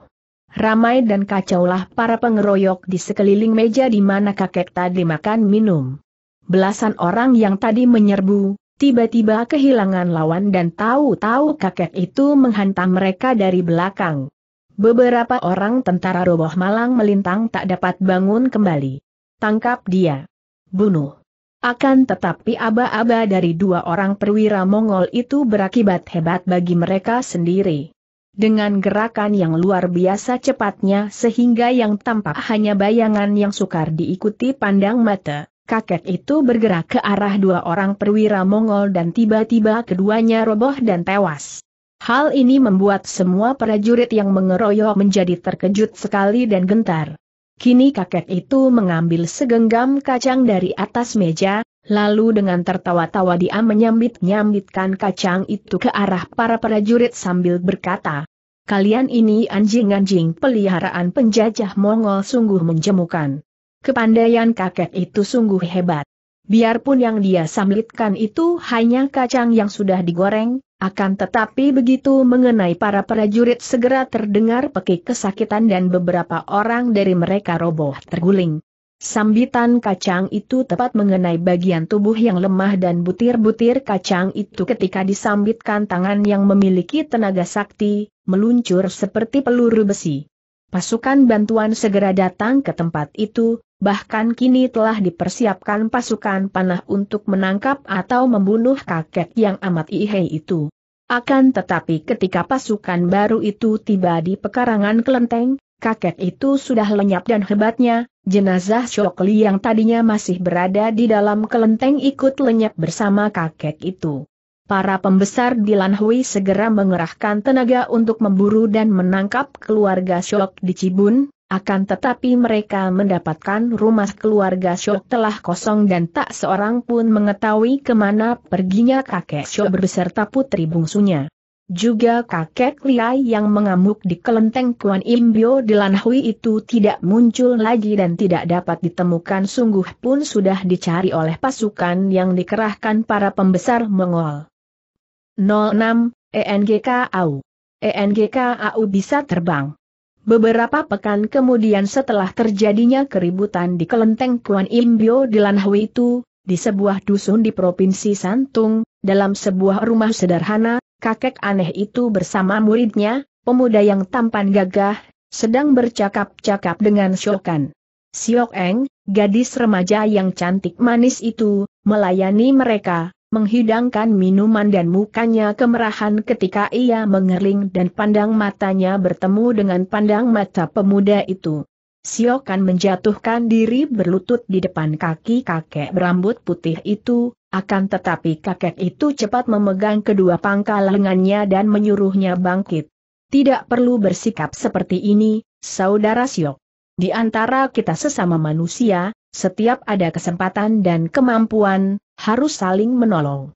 Ramai dan kacaulah para pengeroyok di sekeliling meja di mana kakek tadi makan minum. Belasan orang yang tadi menyerbu, tiba-tiba kehilangan lawan dan tahu-tahu kakek itu menghantam mereka dari belakang. Beberapa orang tentara roboh malang melintang tak dapat bangun kembali. Tangkap dia. Bunuh. Akan tetapi aba-aba dari dua orang perwira Mongol itu berakibat hebat bagi mereka sendiri. Dengan gerakan yang luar biasa cepatnya sehingga yang tampak hanya bayangan yang sukar diikuti pandang mata, kakek itu bergerak ke arah dua orang perwira Mongol dan tiba-tiba keduanya roboh dan tewas. Hal ini membuat semua prajurit yang mengeroyok menjadi terkejut sekali dan gentar. Kini kakek itu mengambil segenggam kacang dari atas meja, lalu dengan tertawa-tawa dia menyambit-nyambitkan kacang itu ke arah para prajurit sambil berkata, Kalian ini anjing-anjing peliharaan penjajah Mongol sungguh menjemukan. Kepandaian kakek itu sungguh hebat. Biarpun yang dia sambitkan itu hanya kacang yang sudah digoreng, akan tetapi begitu mengenai para prajurit segera terdengar pekik kesakitan dan beberapa orang dari mereka roboh terguling. Sambitan kacang itu tepat mengenai bagian tubuh yang lemah dan butir-butir kacang itu ketika disambitkan tangan yang memiliki tenaga sakti, meluncur seperti peluru besi. Pasukan bantuan segera datang ke tempat itu, bahkan kini telah dipersiapkan pasukan panah untuk menangkap atau membunuh kakek yang amat ihe itu. Akan tetapi ketika pasukan baru itu tiba di pekarangan kelenteng, kakek itu sudah lenyap dan hebatnya, jenazah Syokli yang tadinya masih berada di dalam kelenteng ikut lenyap bersama kakek itu. Para pembesar di Lanhui segera mengerahkan tenaga untuk memburu dan menangkap keluarga Syok di Cibun, akan tetapi mereka mendapatkan rumah keluarga Syok telah kosong dan tak seorang pun mengetahui kemana perginya kakek Syok berbeserta putri bungsunya. Juga kakek Liai yang mengamuk di kelenteng Kuan Imbio di Lanhui itu tidak muncul lagi dan tidak dapat ditemukan sungguh pun sudah dicari oleh pasukan yang dikerahkan para pembesar Mongol. 06, ENGKAU. E ENGKAU bisa terbang. Beberapa pekan kemudian setelah terjadinya keributan di kelenteng Kuan Imbio di Lanhui itu, di sebuah dusun di Provinsi Santung, dalam sebuah rumah sederhana, kakek aneh itu bersama muridnya, pemuda yang tampan gagah, sedang bercakap-cakap dengan Shokan. Siok Eng, gadis remaja yang cantik manis itu, melayani mereka, menghidangkan minuman dan mukanya kemerahan ketika ia mengerling dan pandang matanya bertemu dengan pandang mata pemuda itu. Siokan menjatuhkan diri berlutut di depan kaki kakek berambut putih itu, akan tetapi kakek itu cepat memegang kedua pangkal lengannya dan menyuruhnya bangkit. Tidak perlu bersikap seperti ini, Saudara Siok. Di antara kita sesama manusia, setiap ada kesempatan dan kemampuan, harus saling menolong.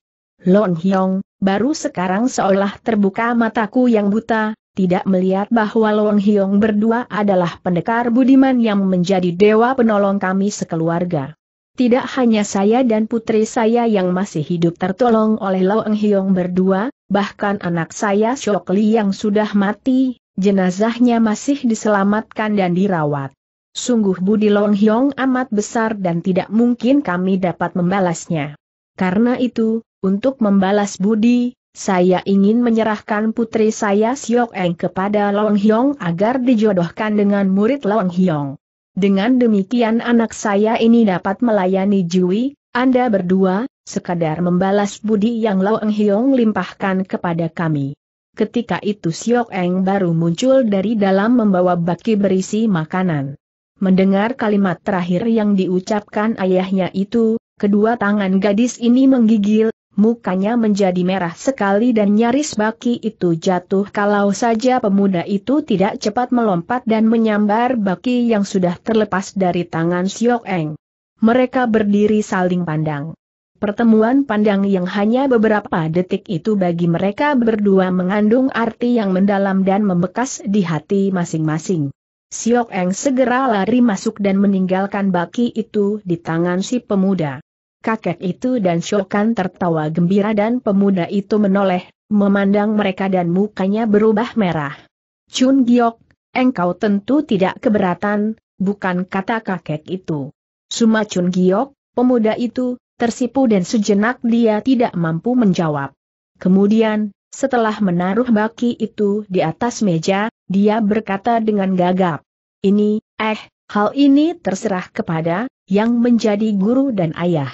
Lon Hyong, baru sekarang seolah terbuka mataku yang buta, tidak melihat bahwa Lon Hyong berdua adalah pendekar budiman yang menjadi dewa penolong kami sekeluarga. Tidak hanya saya dan putri saya yang masih hidup tertolong oleh Long Hyong berdua, bahkan anak saya Shokli yang sudah mati, Jenazahnya masih diselamatkan dan dirawat. Sungguh Budi Long Hyong amat besar dan tidak mungkin kami dapat membalasnya. Karena itu, untuk membalas Budi, saya ingin menyerahkan putri saya Siok Eng kepada Long Hyong agar dijodohkan dengan murid Long Hyong. Dengan demikian anak saya ini dapat melayani Jui, Anda berdua, sekadar membalas budi yang Long Hyong limpahkan kepada kami. Ketika itu Siok Eng baru muncul dari dalam membawa baki berisi makanan. Mendengar kalimat terakhir yang diucapkan ayahnya itu, kedua tangan gadis ini menggigil, mukanya menjadi merah sekali dan nyaris baki itu jatuh kalau saja pemuda itu tidak cepat melompat dan menyambar baki yang sudah terlepas dari tangan Siok Eng. Mereka berdiri saling pandang. Pertemuan pandang yang hanya beberapa detik itu bagi mereka berdua mengandung arti yang mendalam dan membekas di hati masing-masing. Siok Eng segera lari masuk dan meninggalkan baki itu di tangan si pemuda. Kakek itu dan Siokan tertawa gembira dan pemuda itu menoleh, memandang mereka dan mukanya berubah merah. Chun Giok, engkau tentu tidak keberatan, bukan kata kakek itu. Suma Chun Giok, pemuda itu, tersipu dan sejenak dia tidak mampu menjawab. Kemudian, setelah menaruh baki itu di atas meja, dia berkata dengan gagap. Ini, eh, hal ini terserah kepada, yang menjadi guru dan ayah.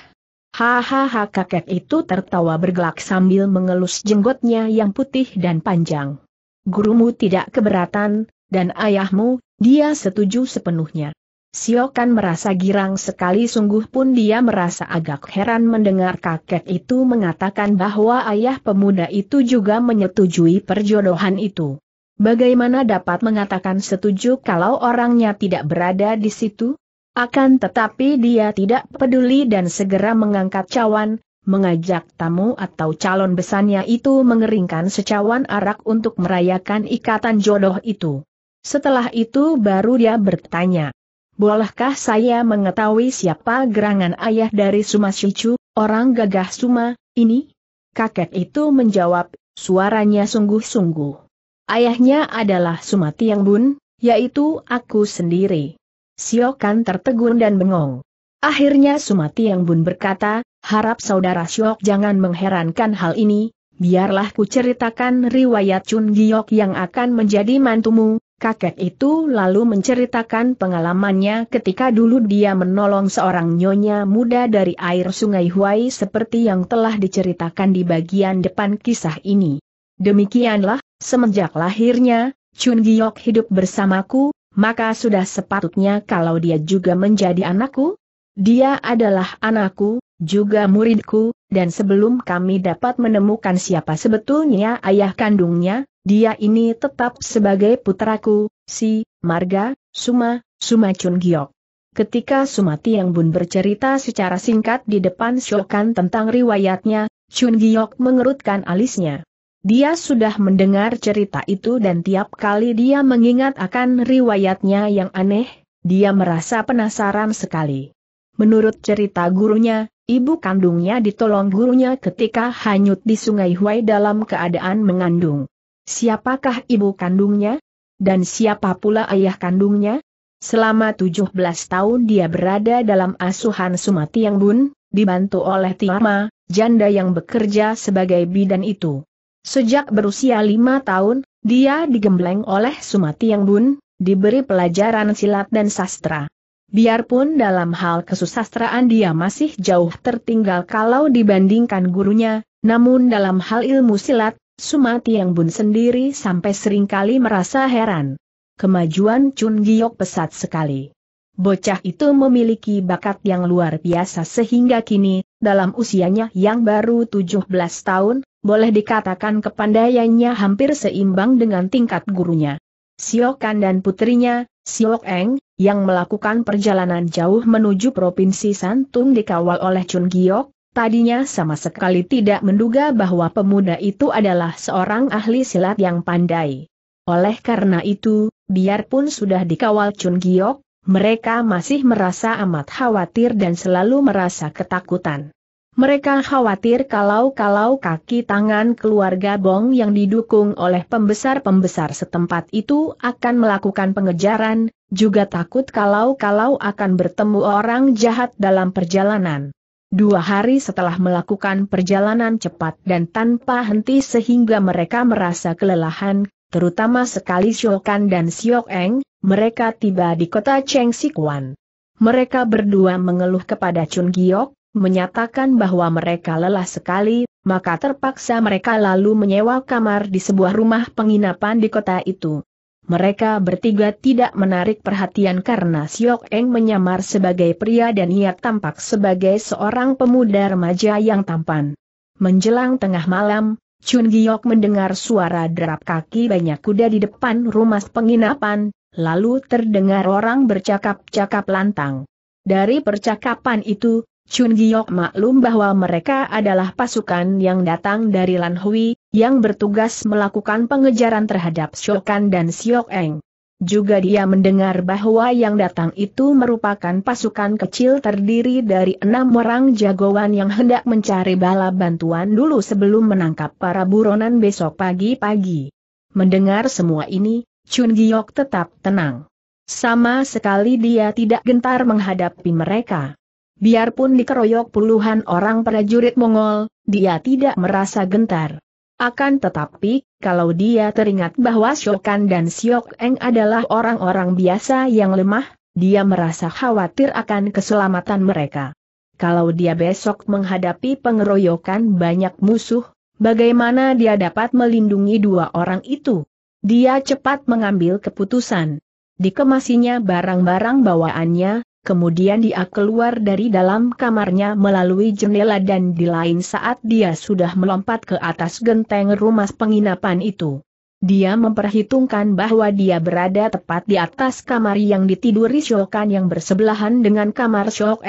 Hahaha kakek itu tertawa bergelak sambil mengelus jenggotnya yang putih dan panjang. Gurumu tidak keberatan, dan ayahmu, dia setuju sepenuhnya. Siokan merasa girang sekali sungguh pun dia merasa agak heran mendengar kakek itu mengatakan bahwa ayah pemuda itu juga menyetujui perjodohan itu. Bagaimana dapat mengatakan setuju kalau orangnya tidak berada di situ? Akan tetapi dia tidak peduli dan segera mengangkat cawan, mengajak tamu atau calon besannya itu mengeringkan secawan arak untuk merayakan ikatan jodoh itu. Setelah itu baru dia bertanya. Bolehkah saya mengetahui siapa gerangan ayah dari Suma Shichu, orang gagah Suma, ini? Kakek itu menjawab, suaranya sungguh-sungguh. Ayahnya adalah Suma Tiang Bun, yaitu aku sendiri. Siokan tertegun dan bengong. Akhirnya Suma Tiang Bun berkata, harap saudara Siok jangan mengherankan hal ini, biarlah ku ceritakan riwayat Chun Giok yang akan menjadi mantumu, Kakek itu lalu menceritakan pengalamannya ketika dulu dia menolong seorang nyonya muda dari air sungai Huai seperti yang telah diceritakan di bagian depan kisah ini. Demikianlah, semenjak lahirnya, Chun Giok hidup bersamaku, maka sudah sepatutnya kalau dia juga menjadi anakku, dia adalah anakku, juga muridku, dan sebelum kami dapat menemukan siapa sebetulnya ayah kandungnya, dia ini tetap sebagai putraku, si Marga, Suma, Suma Chun Giok. Ketika Suma Tiang Bun bercerita secara singkat di depan Shokan tentang riwayatnya, Chun Giok mengerutkan alisnya. Dia sudah mendengar cerita itu dan tiap kali dia mengingat akan riwayatnya yang aneh, dia merasa penasaran sekali. Menurut cerita gurunya, ibu kandungnya ditolong gurunya ketika hanyut di sungai Huai dalam keadaan mengandung. Siapakah ibu kandungnya? Dan siapa pula ayah kandungnya? Selama 17 tahun dia berada dalam asuhan Sumati Yang Bun, dibantu oleh Tiama, janda yang bekerja sebagai bidan itu. Sejak berusia lima tahun, dia digembleng oleh Sumati Yang Bun, diberi pelajaran silat dan sastra. Biarpun dalam hal kesusastraan dia masih jauh tertinggal kalau dibandingkan gurunya, namun dalam hal ilmu silat, Sumati Yang Bun sendiri sampai seringkali merasa heran. Kemajuan Chun Giok pesat sekali. Bocah itu memiliki bakat yang luar biasa sehingga kini, dalam usianya yang baru 17 tahun, boleh dikatakan kepandaiannya hampir seimbang dengan tingkat gurunya. Siokan dan putrinya, Siok Eng, yang melakukan perjalanan jauh menuju Provinsi Santung dikawal oleh Chun Giok, tadinya sama sekali tidak menduga bahwa pemuda itu adalah seorang ahli silat yang pandai. Oleh karena itu, biarpun sudah dikawal Chun Giok, mereka masih merasa amat khawatir dan selalu merasa ketakutan. Mereka khawatir kalau-kalau kaki tangan keluarga Bong yang didukung oleh pembesar-pembesar setempat itu akan melakukan pengejaran, juga takut kalau-kalau akan bertemu orang jahat dalam perjalanan. Dua hari setelah melakukan perjalanan cepat dan tanpa henti sehingga mereka merasa kelelahan, terutama sekali Siokan dan Siok Eng, mereka tiba di kota Cheng Sikuan. Mereka berdua mengeluh kepada Chun Giok, menyatakan bahwa mereka lelah sekali, maka terpaksa mereka lalu menyewa kamar di sebuah rumah penginapan di kota itu. Mereka bertiga tidak menarik perhatian karena Siok Eng menyamar sebagai pria dan ia tampak sebagai seorang pemuda remaja yang tampan. Menjelang tengah malam, Chun Giok mendengar suara derap kaki banyak kuda di depan rumah penginapan, lalu terdengar orang bercakap-cakap lantang. Dari percakapan itu, Chun Giok maklum bahwa mereka adalah pasukan yang datang dari Lan Hui, yang bertugas melakukan pengejaran terhadap Shokan dan Siok Eng. Juga dia mendengar bahwa yang datang itu merupakan pasukan kecil terdiri dari enam orang jagoan yang hendak mencari bala bantuan dulu sebelum menangkap para buronan besok pagi-pagi. Mendengar semua ini, Chun Giok tetap tenang. Sama sekali dia tidak gentar menghadapi mereka. Biarpun dikeroyok puluhan orang prajurit Mongol, dia tidak merasa gentar. Akan tetapi, kalau dia teringat bahwa Syokan dan Siok Eng adalah orang-orang biasa yang lemah, dia merasa khawatir akan keselamatan mereka. Kalau dia besok menghadapi pengeroyokan banyak musuh, bagaimana dia dapat melindungi dua orang itu? Dia cepat mengambil keputusan. Dikemasinya barang-barang bawaannya, Kemudian dia keluar dari dalam kamarnya melalui jendela dan di lain saat dia sudah melompat ke atas genteng rumah penginapan itu. Dia memperhitungkan bahwa dia berada tepat di atas kamar yang ditiduri Shokan yang bersebelahan dengan kamar Shok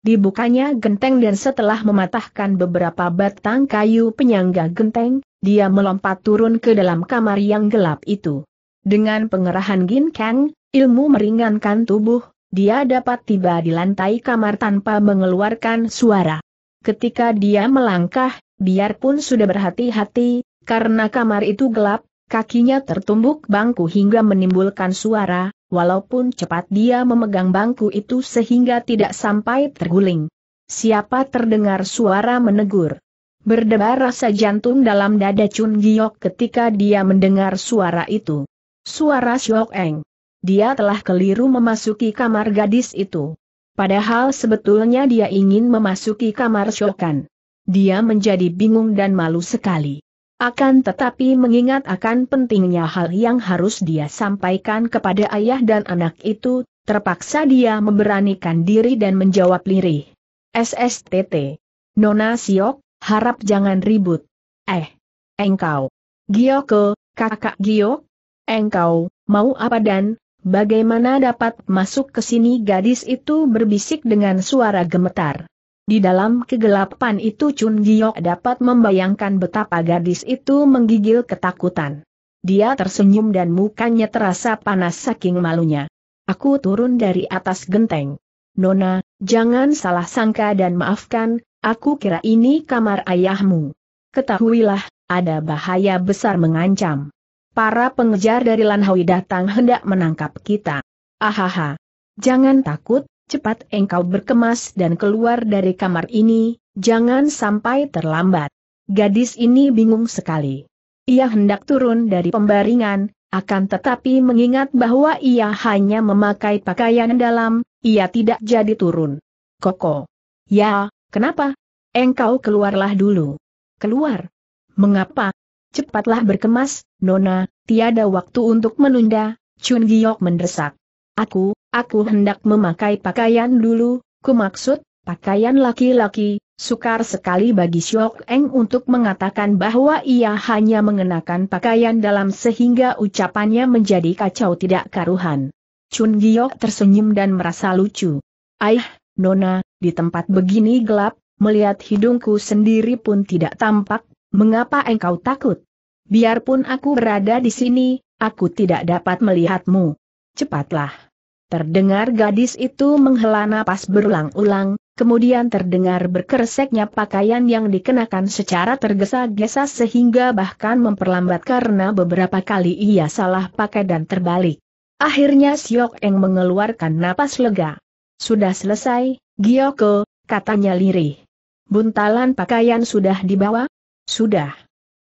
Dibukanya genteng dan setelah mematahkan beberapa batang kayu penyangga genteng, dia melompat turun ke dalam kamar yang gelap itu. Dengan pengerahan Gin Kang, ilmu meringankan tubuh, dia dapat tiba di lantai kamar tanpa mengeluarkan suara. Ketika dia melangkah, biarpun sudah berhati-hati, karena kamar itu gelap, kakinya tertumbuk bangku hingga menimbulkan suara, walaupun cepat dia memegang bangku itu sehingga tidak sampai terguling. Siapa terdengar suara menegur? Berdebar rasa jantung dalam dada Chun Giok ketika dia mendengar suara itu. Suara Siok Eng dia telah keliru memasuki kamar gadis itu. Padahal sebetulnya dia ingin memasuki kamar Shokan. Dia menjadi bingung dan malu sekali. Akan tetapi mengingat akan pentingnya hal yang harus dia sampaikan kepada ayah dan anak itu, terpaksa dia memberanikan diri dan menjawab lirih. SSTT. Nona Siok, harap jangan ribut. Eh. Engkau. Gioko, kakak Gio, Engkau, mau apa dan, Bagaimana dapat masuk ke sini gadis itu berbisik dengan suara gemetar. Di dalam kegelapan itu Chun Giok dapat membayangkan betapa gadis itu menggigil ketakutan. Dia tersenyum dan mukanya terasa panas saking malunya. Aku turun dari atas genteng. Nona, jangan salah sangka dan maafkan, aku kira ini kamar ayahmu. Ketahuilah, ada bahaya besar mengancam. Para pengejar dari Lanhawi datang hendak menangkap kita. Ahaha. Jangan takut, cepat engkau berkemas dan keluar dari kamar ini, jangan sampai terlambat. Gadis ini bingung sekali. Ia hendak turun dari pembaringan, akan tetapi mengingat bahwa ia hanya memakai pakaian dalam, ia tidak jadi turun. Koko. Ya, kenapa? Engkau keluarlah dulu. Keluar. Mengapa? Cepatlah berkemas, Nona, tiada waktu untuk menunda, Chun Giok mendesak. Aku, aku hendak memakai pakaian dulu, ku maksud, pakaian laki-laki, sukar sekali bagi Siok Eng untuk mengatakan bahwa ia hanya mengenakan pakaian dalam sehingga ucapannya menjadi kacau tidak karuhan. Chun Giok tersenyum dan merasa lucu. Aih, Nona, di tempat begini gelap, melihat hidungku sendiri pun tidak tampak, mengapa engkau takut? Biarpun aku berada di sini, aku tidak dapat melihatmu. Cepatlah. Terdengar gadis itu menghela napas berulang-ulang, kemudian terdengar berkereseknya pakaian yang dikenakan secara tergesa-gesa sehingga bahkan memperlambat karena beberapa kali ia salah pakai dan terbalik. Akhirnya Siok Eng mengeluarkan napas lega. Sudah selesai, Gioko, katanya lirih. Buntalan pakaian sudah dibawa? Sudah.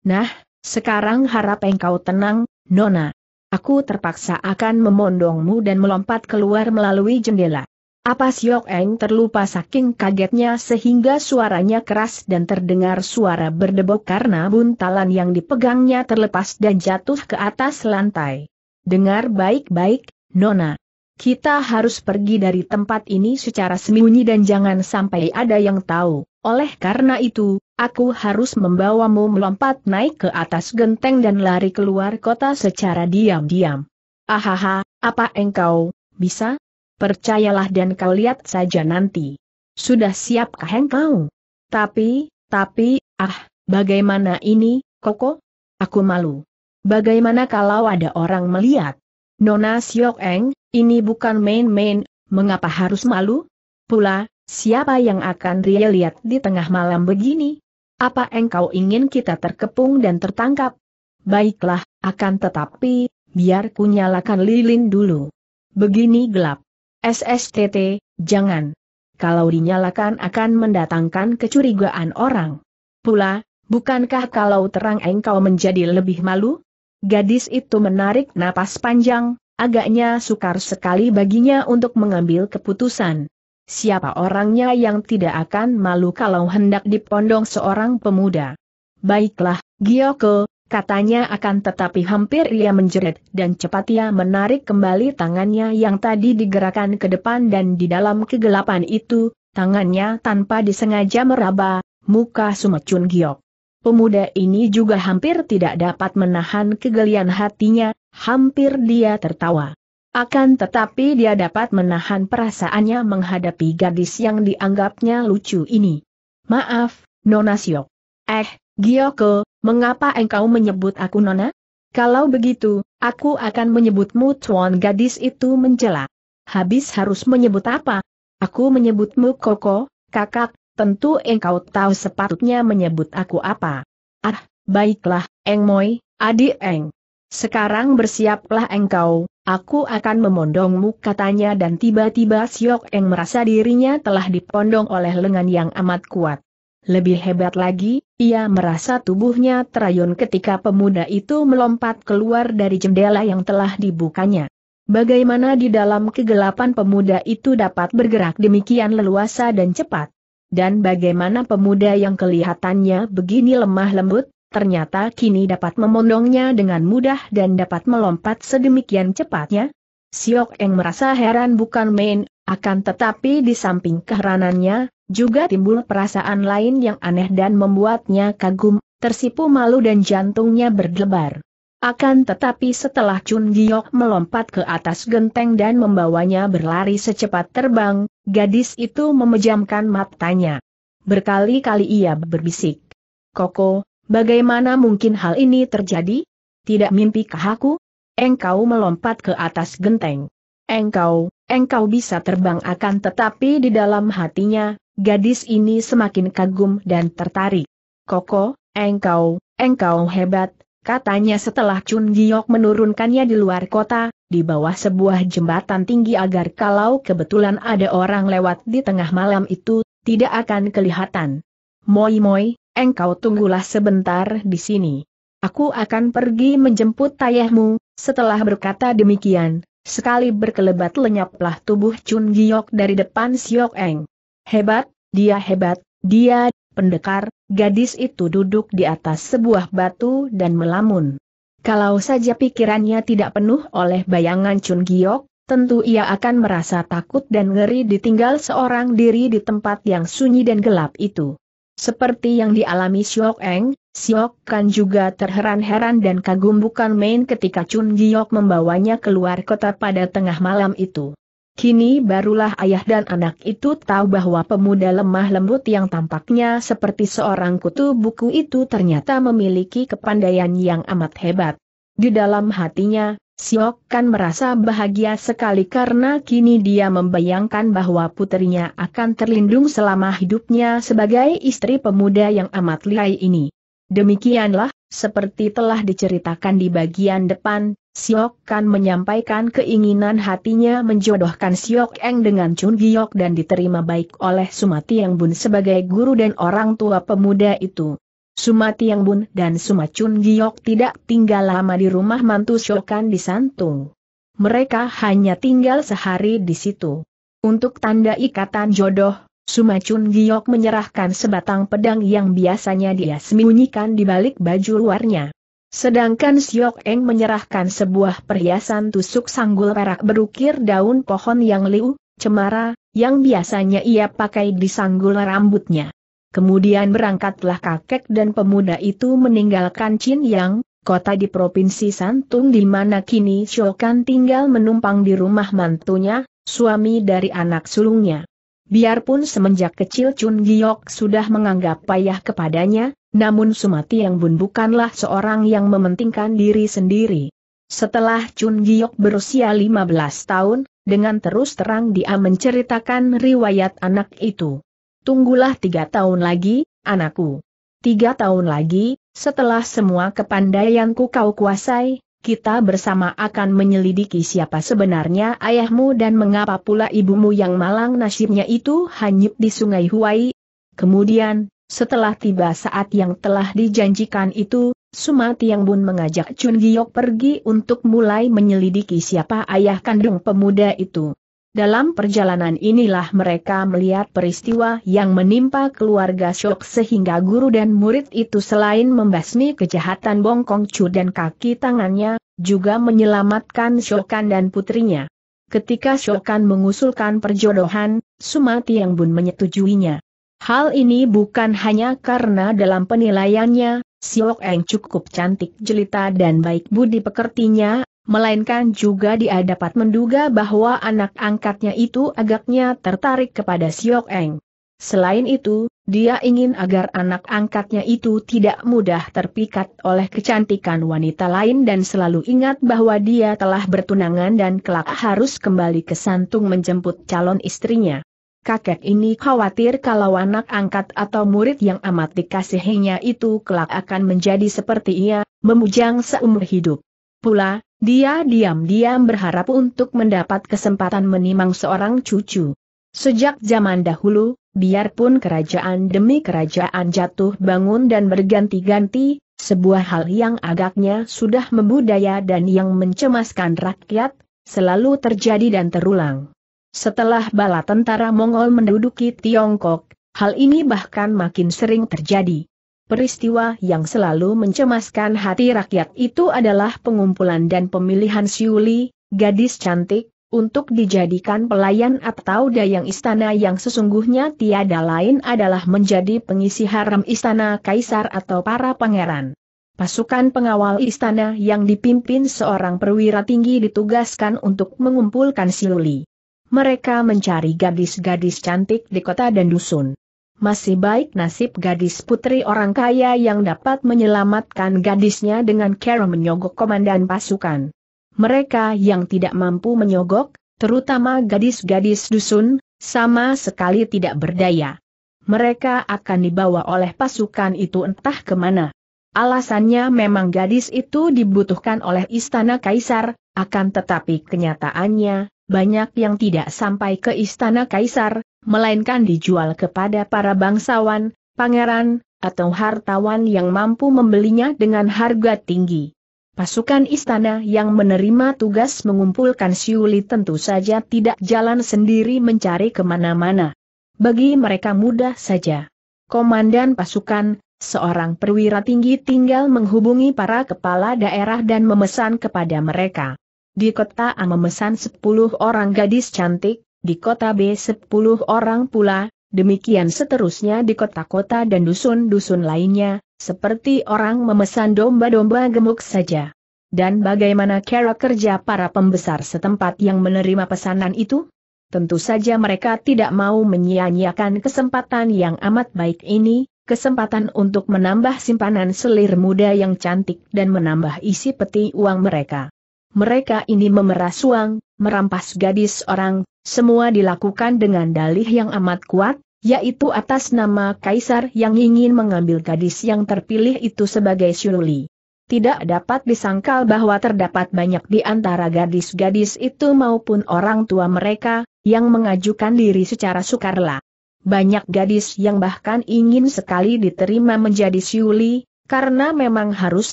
Nah, sekarang harap engkau tenang, Nona. Aku terpaksa akan memondongmu dan melompat keluar melalui jendela. Apa Siok Eng terlupa saking kagetnya sehingga suaranya keras dan terdengar suara berdebok karena buntalan yang dipegangnya terlepas dan jatuh ke atas lantai. Dengar baik-baik, Nona. Kita harus pergi dari tempat ini secara sembunyi dan jangan sampai ada yang tahu. Oleh karena itu, Aku harus membawamu melompat naik ke atas genteng dan lari keluar kota secara diam-diam. Ahaha, apa engkau, bisa? Percayalah dan kau lihat saja nanti. Sudah siapkah engkau? Tapi, tapi, ah, bagaimana ini, Koko? Aku malu. Bagaimana kalau ada orang melihat? Nona Siok Eng, ini bukan main-main, mengapa harus malu? Pula, siapa yang akan ria lihat di tengah malam begini? Apa engkau ingin kita terkepung dan tertangkap? Baiklah, akan tetapi, biar ku nyalakan lilin dulu. Begini gelap. SSTT, jangan. Kalau dinyalakan akan mendatangkan kecurigaan orang. Pula, bukankah kalau terang engkau menjadi lebih malu? Gadis itu menarik napas panjang, agaknya sukar sekali baginya untuk mengambil keputusan siapa orangnya yang tidak akan malu kalau hendak dipondong seorang pemuda. Baiklah, Gioko, katanya akan tetapi hampir ia menjerit dan cepat ia menarik kembali tangannya yang tadi digerakkan ke depan dan di dalam kegelapan itu, tangannya tanpa disengaja meraba, muka sumecun giok. Pemuda ini juga hampir tidak dapat menahan kegelian hatinya, hampir dia tertawa. Akan tetapi dia dapat menahan perasaannya menghadapi gadis yang dianggapnya lucu ini. Maaf, Nona Siok. Eh, Gioko, mengapa engkau menyebut aku Nona? Kalau begitu, aku akan menyebutmu Tuan gadis itu menjela. Habis harus menyebut apa? Aku menyebutmu Koko, kakak, tentu engkau tahu sepatutnya menyebut aku apa. Ah, baiklah, Eng Moi, adik Eng. Sekarang bersiaplah engkau, Aku akan memondongmu katanya dan tiba-tiba Siok Eng merasa dirinya telah dipondong oleh lengan yang amat kuat. Lebih hebat lagi, ia merasa tubuhnya terayun ketika pemuda itu melompat keluar dari jendela yang telah dibukanya. Bagaimana di dalam kegelapan pemuda itu dapat bergerak demikian leluasa dan cepat? Dan bagaimana pemuda yang kelihatannya begini lemah lembut, ternyata kini dapat memondongnya dengan mudah dan dapat melompat sedemikian cepatnya? Siok Eng merasa heran bukan main, akan tetapi di samping keheranannya, juga timbul perasaan lain yang aneh dan membuatnya kagum, tersipu malu dan jantungnya berdebar. Akan tetapi setelah Chun Giok melompat ke atas genteng dan membawanya berlari secepat terbang, gadis itu memejamkan matanya. Berkali-kali ia berbisik. Koko, Bagaimana mungkin hal ini terjadi? Tidak mimpikah aku? Engkau melompat ke atas genteng. Engkau, engkau bisa terbang akan tetapi di dalam hatinya, gadis ini semakin kagum dan tertarik. Koko, engkau, engkau hebat, katanya setelah Chun Giok menurunkannya di luar kota, di bawah sebuah jembatan tinggi agar kalau kebetulan ada orang lewat di tengah malam itu, tidak akan kelihatan. Moi-moi, engkau tunggulah sebentar di sini. Aku akan pergi menjemput ayahmu, setelah berkata demikian, sekali berkelebat lenyaplah tubuh Chun Giok dari depan Siok Eng. Hebat, dia hebat, dia, pendekar, gadis itu duduk di atas sebuah batu dan melamun. Kalau saja pikirannya tidak penuh oleh bayangan Chun Giok, tentu ia akan merasa takut dan ngeri ditinggal seorang diri di tempat yang sunyi dan gelap itu. Seperti yang dialami Siok Eng, Siok Kan juga terheran-heran dan kagum bukan main ketika Chun Giok membawanya keluar kota pada tengah malam itu. Kini barulah ayah dan anak itu tahu bahwa pemuda lemah lembut yang tampaknya seperti seorang kutu buku itu ternyata memiliki kepandaian yang amat hebat. Di dalam hatinya, Siok Kan merasa bahagia sekali karena kini dia membayangkan bahwa putrinya akan terlindung selama hidupnya sebagai istri pemuda yang amat lihai ini. Demikianlah, seperti telah diceritakan di bagian depan, Siok Kan menyampaikan keinginan hatinya menjodohkan Siok Eng dengan Chun Giok dan diterima baik oleh Sumati Yang Bun sebagai guru dan orang tua pemuda itu. Suma Tiang Bun dan Sumacun Giok tidak tinggal lama di rumah mantu Syokan di Santung. Mereka hanya tinggal sehari di situ. Untuk tanda ikatan jodoh, Sumacun Giok menyerahkan sebatang pedang yang biasanya dia sembunyikan di balik baju luarnya. Sedangkan Siok Eng menyerahkan sebuah perhiasan tusuk sanggul perak berukir daun pohon yang liu, cemara, yang biasanya ia pakai di sanggul rambutnya. Kemudian berangkatlah kakek dan pemuda itu meninggalkan Chin Yang, kota di Provinsi Santung di mana kini Shokan tinggal menumpang di rumah mantunya, suami dari anak sulungnya. Biarpun semenjak kecil Chun Giok sudah menganggap payah kepadanya, namun Sumati yang Bun bukanlah seorang yang mementingkan diri sendiri. Setelah Chun Giok berusia 15 tahun, dengan terus terang dia menceritakan riwayat anak itu. Tunggulah tiga tahun lagi, anakku. Tiga tahun lagi, setelah semua kepandaianku kau kuasai, kita bersama akan menyelidiki siapa sebenarnya ayahmu dan mengapa pula ibumu yang malang nasibnya itu hanyut di sungai Huai. Kemudian, setelah tiba saat yang telah dijanjikan itu, Suma Tiang Bun mengajak Chun Giok pergi untuk mulai menyelidiki siapa ayah kandung pemuda itu. Dalam perjalanan inilah mereka melihat peristiwa yang menimpa keluarga Syok sehingga guru dan murid itu selain membasmi kejahatan Bongkong Chu dan kaki tangannya, juga menyelamatkan Syokan dan putrinya. Ketika Syokan mengusulkan perjodohan, Sumati Yang Bun menyetujuinya. Hal ini bukan hanya karena dalam penilaiannya, Siok Eng cukup cantik jelita dan baik budi pekertinya, melainkan juga dia dapat menduga bahwa anak angkatnya itu agaknya tertarik kepada Siok Eng. Selain itu, dia ingin agar anak angkatnya itu tidak mudah terpikat oleh kecantikan wanita lain dan selalu ingat bahwa dia telah bertunangan dan kelak harus kembali ke Santung menjemput calon istrinya. Kakek ini khawatir kalau anak angkat atau murid yang amat dikasihinya itu kelak akan menjadi seperti ia, memujang seumur hidup. Pula, dia diam-diam berharap untuk mendapat kesempatan menimang seorang cucu. Sejak zaman dahulu, biarpun kerajaan demi kerajaan jatuh bangun dan berganti-ganti, sebuah hal yang agaknya sudah membudaya dan yang mencemaskan rakyat, selalu terjadi dan terulang. Setelah bala tentara Mongol menduduki Tiongkok, hal ini bahkan makin sering terjadi. Peristiwa yang selalu mencemaskan hati rakyat itu adalah pengumpulan dan pemilihan Siuli, gadis cantik, untuk dijadikan pelayan atau dayang istana yang sesungguhnya tiada lain adalah menjadi pengisi haram istana kaisar atau para pangeran. Pasukan pengawal istana yang dipimpin seorang perwira tinggi ditugaskan untuk mengumpulkan Siuli. Mereka mencari gadis-gadis cantik di kota dan dusun masih baik nasib gadis putri orang kaya yang dapat menyelamatkan gadisnya dengan cara menyogok komandan pasukan. Mereka yang tidak mampu menyogok, terutama gadis-gadis dusun, sama sekali tidak berdaya. Mereka akan dibawa oleh pasukan itu entah kemana. Alasannya memang gadis itu dibutuhkan oleh istana kaisar, akan tetapi kenyataannya, banyak yang tidak sampai ke istana kaisar, melainkan dijual kepada para bangsawan, pangeran, atau hartawan yang mampu membelinya dengan harga tinggi. Pasukan istana yang menerima tugas mengumpulkan Siuli tentu saja tidak jalan sendiri mencari kemana-mana. Bagi mereka mudah saja. Komandan pasukan, seorang perwira tinggi tinggal menghubungi para kepala daerah dan memesan kepada mereka. Di kota A memesan 10 orang gadis cantik, di kota B 10 orang pula, demikian seterusnya di kota-kota dan dusun-dusun lainnya, seperti orang memesan domba-domba gemuk saja. Dan bagaimana cara kerja para pembesar setempat yang menerima pesanan itu? Tentu saja mereka tidak mau menyia-nyiakan kesempatan yang amat baik ini, kesempatan untuk menambah simpanan selir muda yang cantik dan menambah isi peti uang mereka. Mereka ini memeras uang, merampas gadis orang, semua dilakukan dengan dalih yang amat kuat, yaitu atas nama kaisar yang ingin mengambil gadis yang terpilih itu sebagai Syuli. Tidak dapat disangkal bahwa terdapat banyak di antara gadis-gadis itu maupun orang tua mereka, yang mengajukan diri secara sukarela. Banyak gadis yang bahkan ingin sekali diterima menjadi Syuli, karena memang harus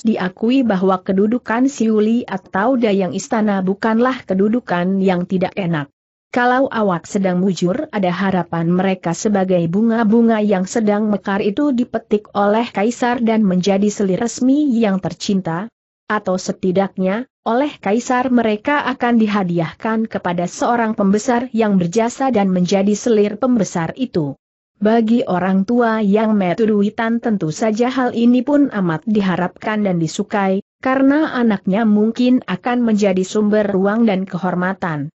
diakui bahwa kedudukan Siuli atau Dayang Istana bukanlah kedudukan yang tidak enak. Kalau awak sedang mujur ada harapan mereka sebagai bunga-bunga yang sedang mekar itu dipetik oleh kaisar dan menjadi selir resmi yang tercinta, atau setidaknya, oleh kaisar mereka akan dihadiahkan kepada seorang pembesar yang berjasa dan menjadi selir pembesar itu. Bagi orang tua yang metuduitan tentu saja hal ini pun amat diharapkan dan disukai, karena anaknya mungkin akan menjadi sumber ruang dan kehormatan.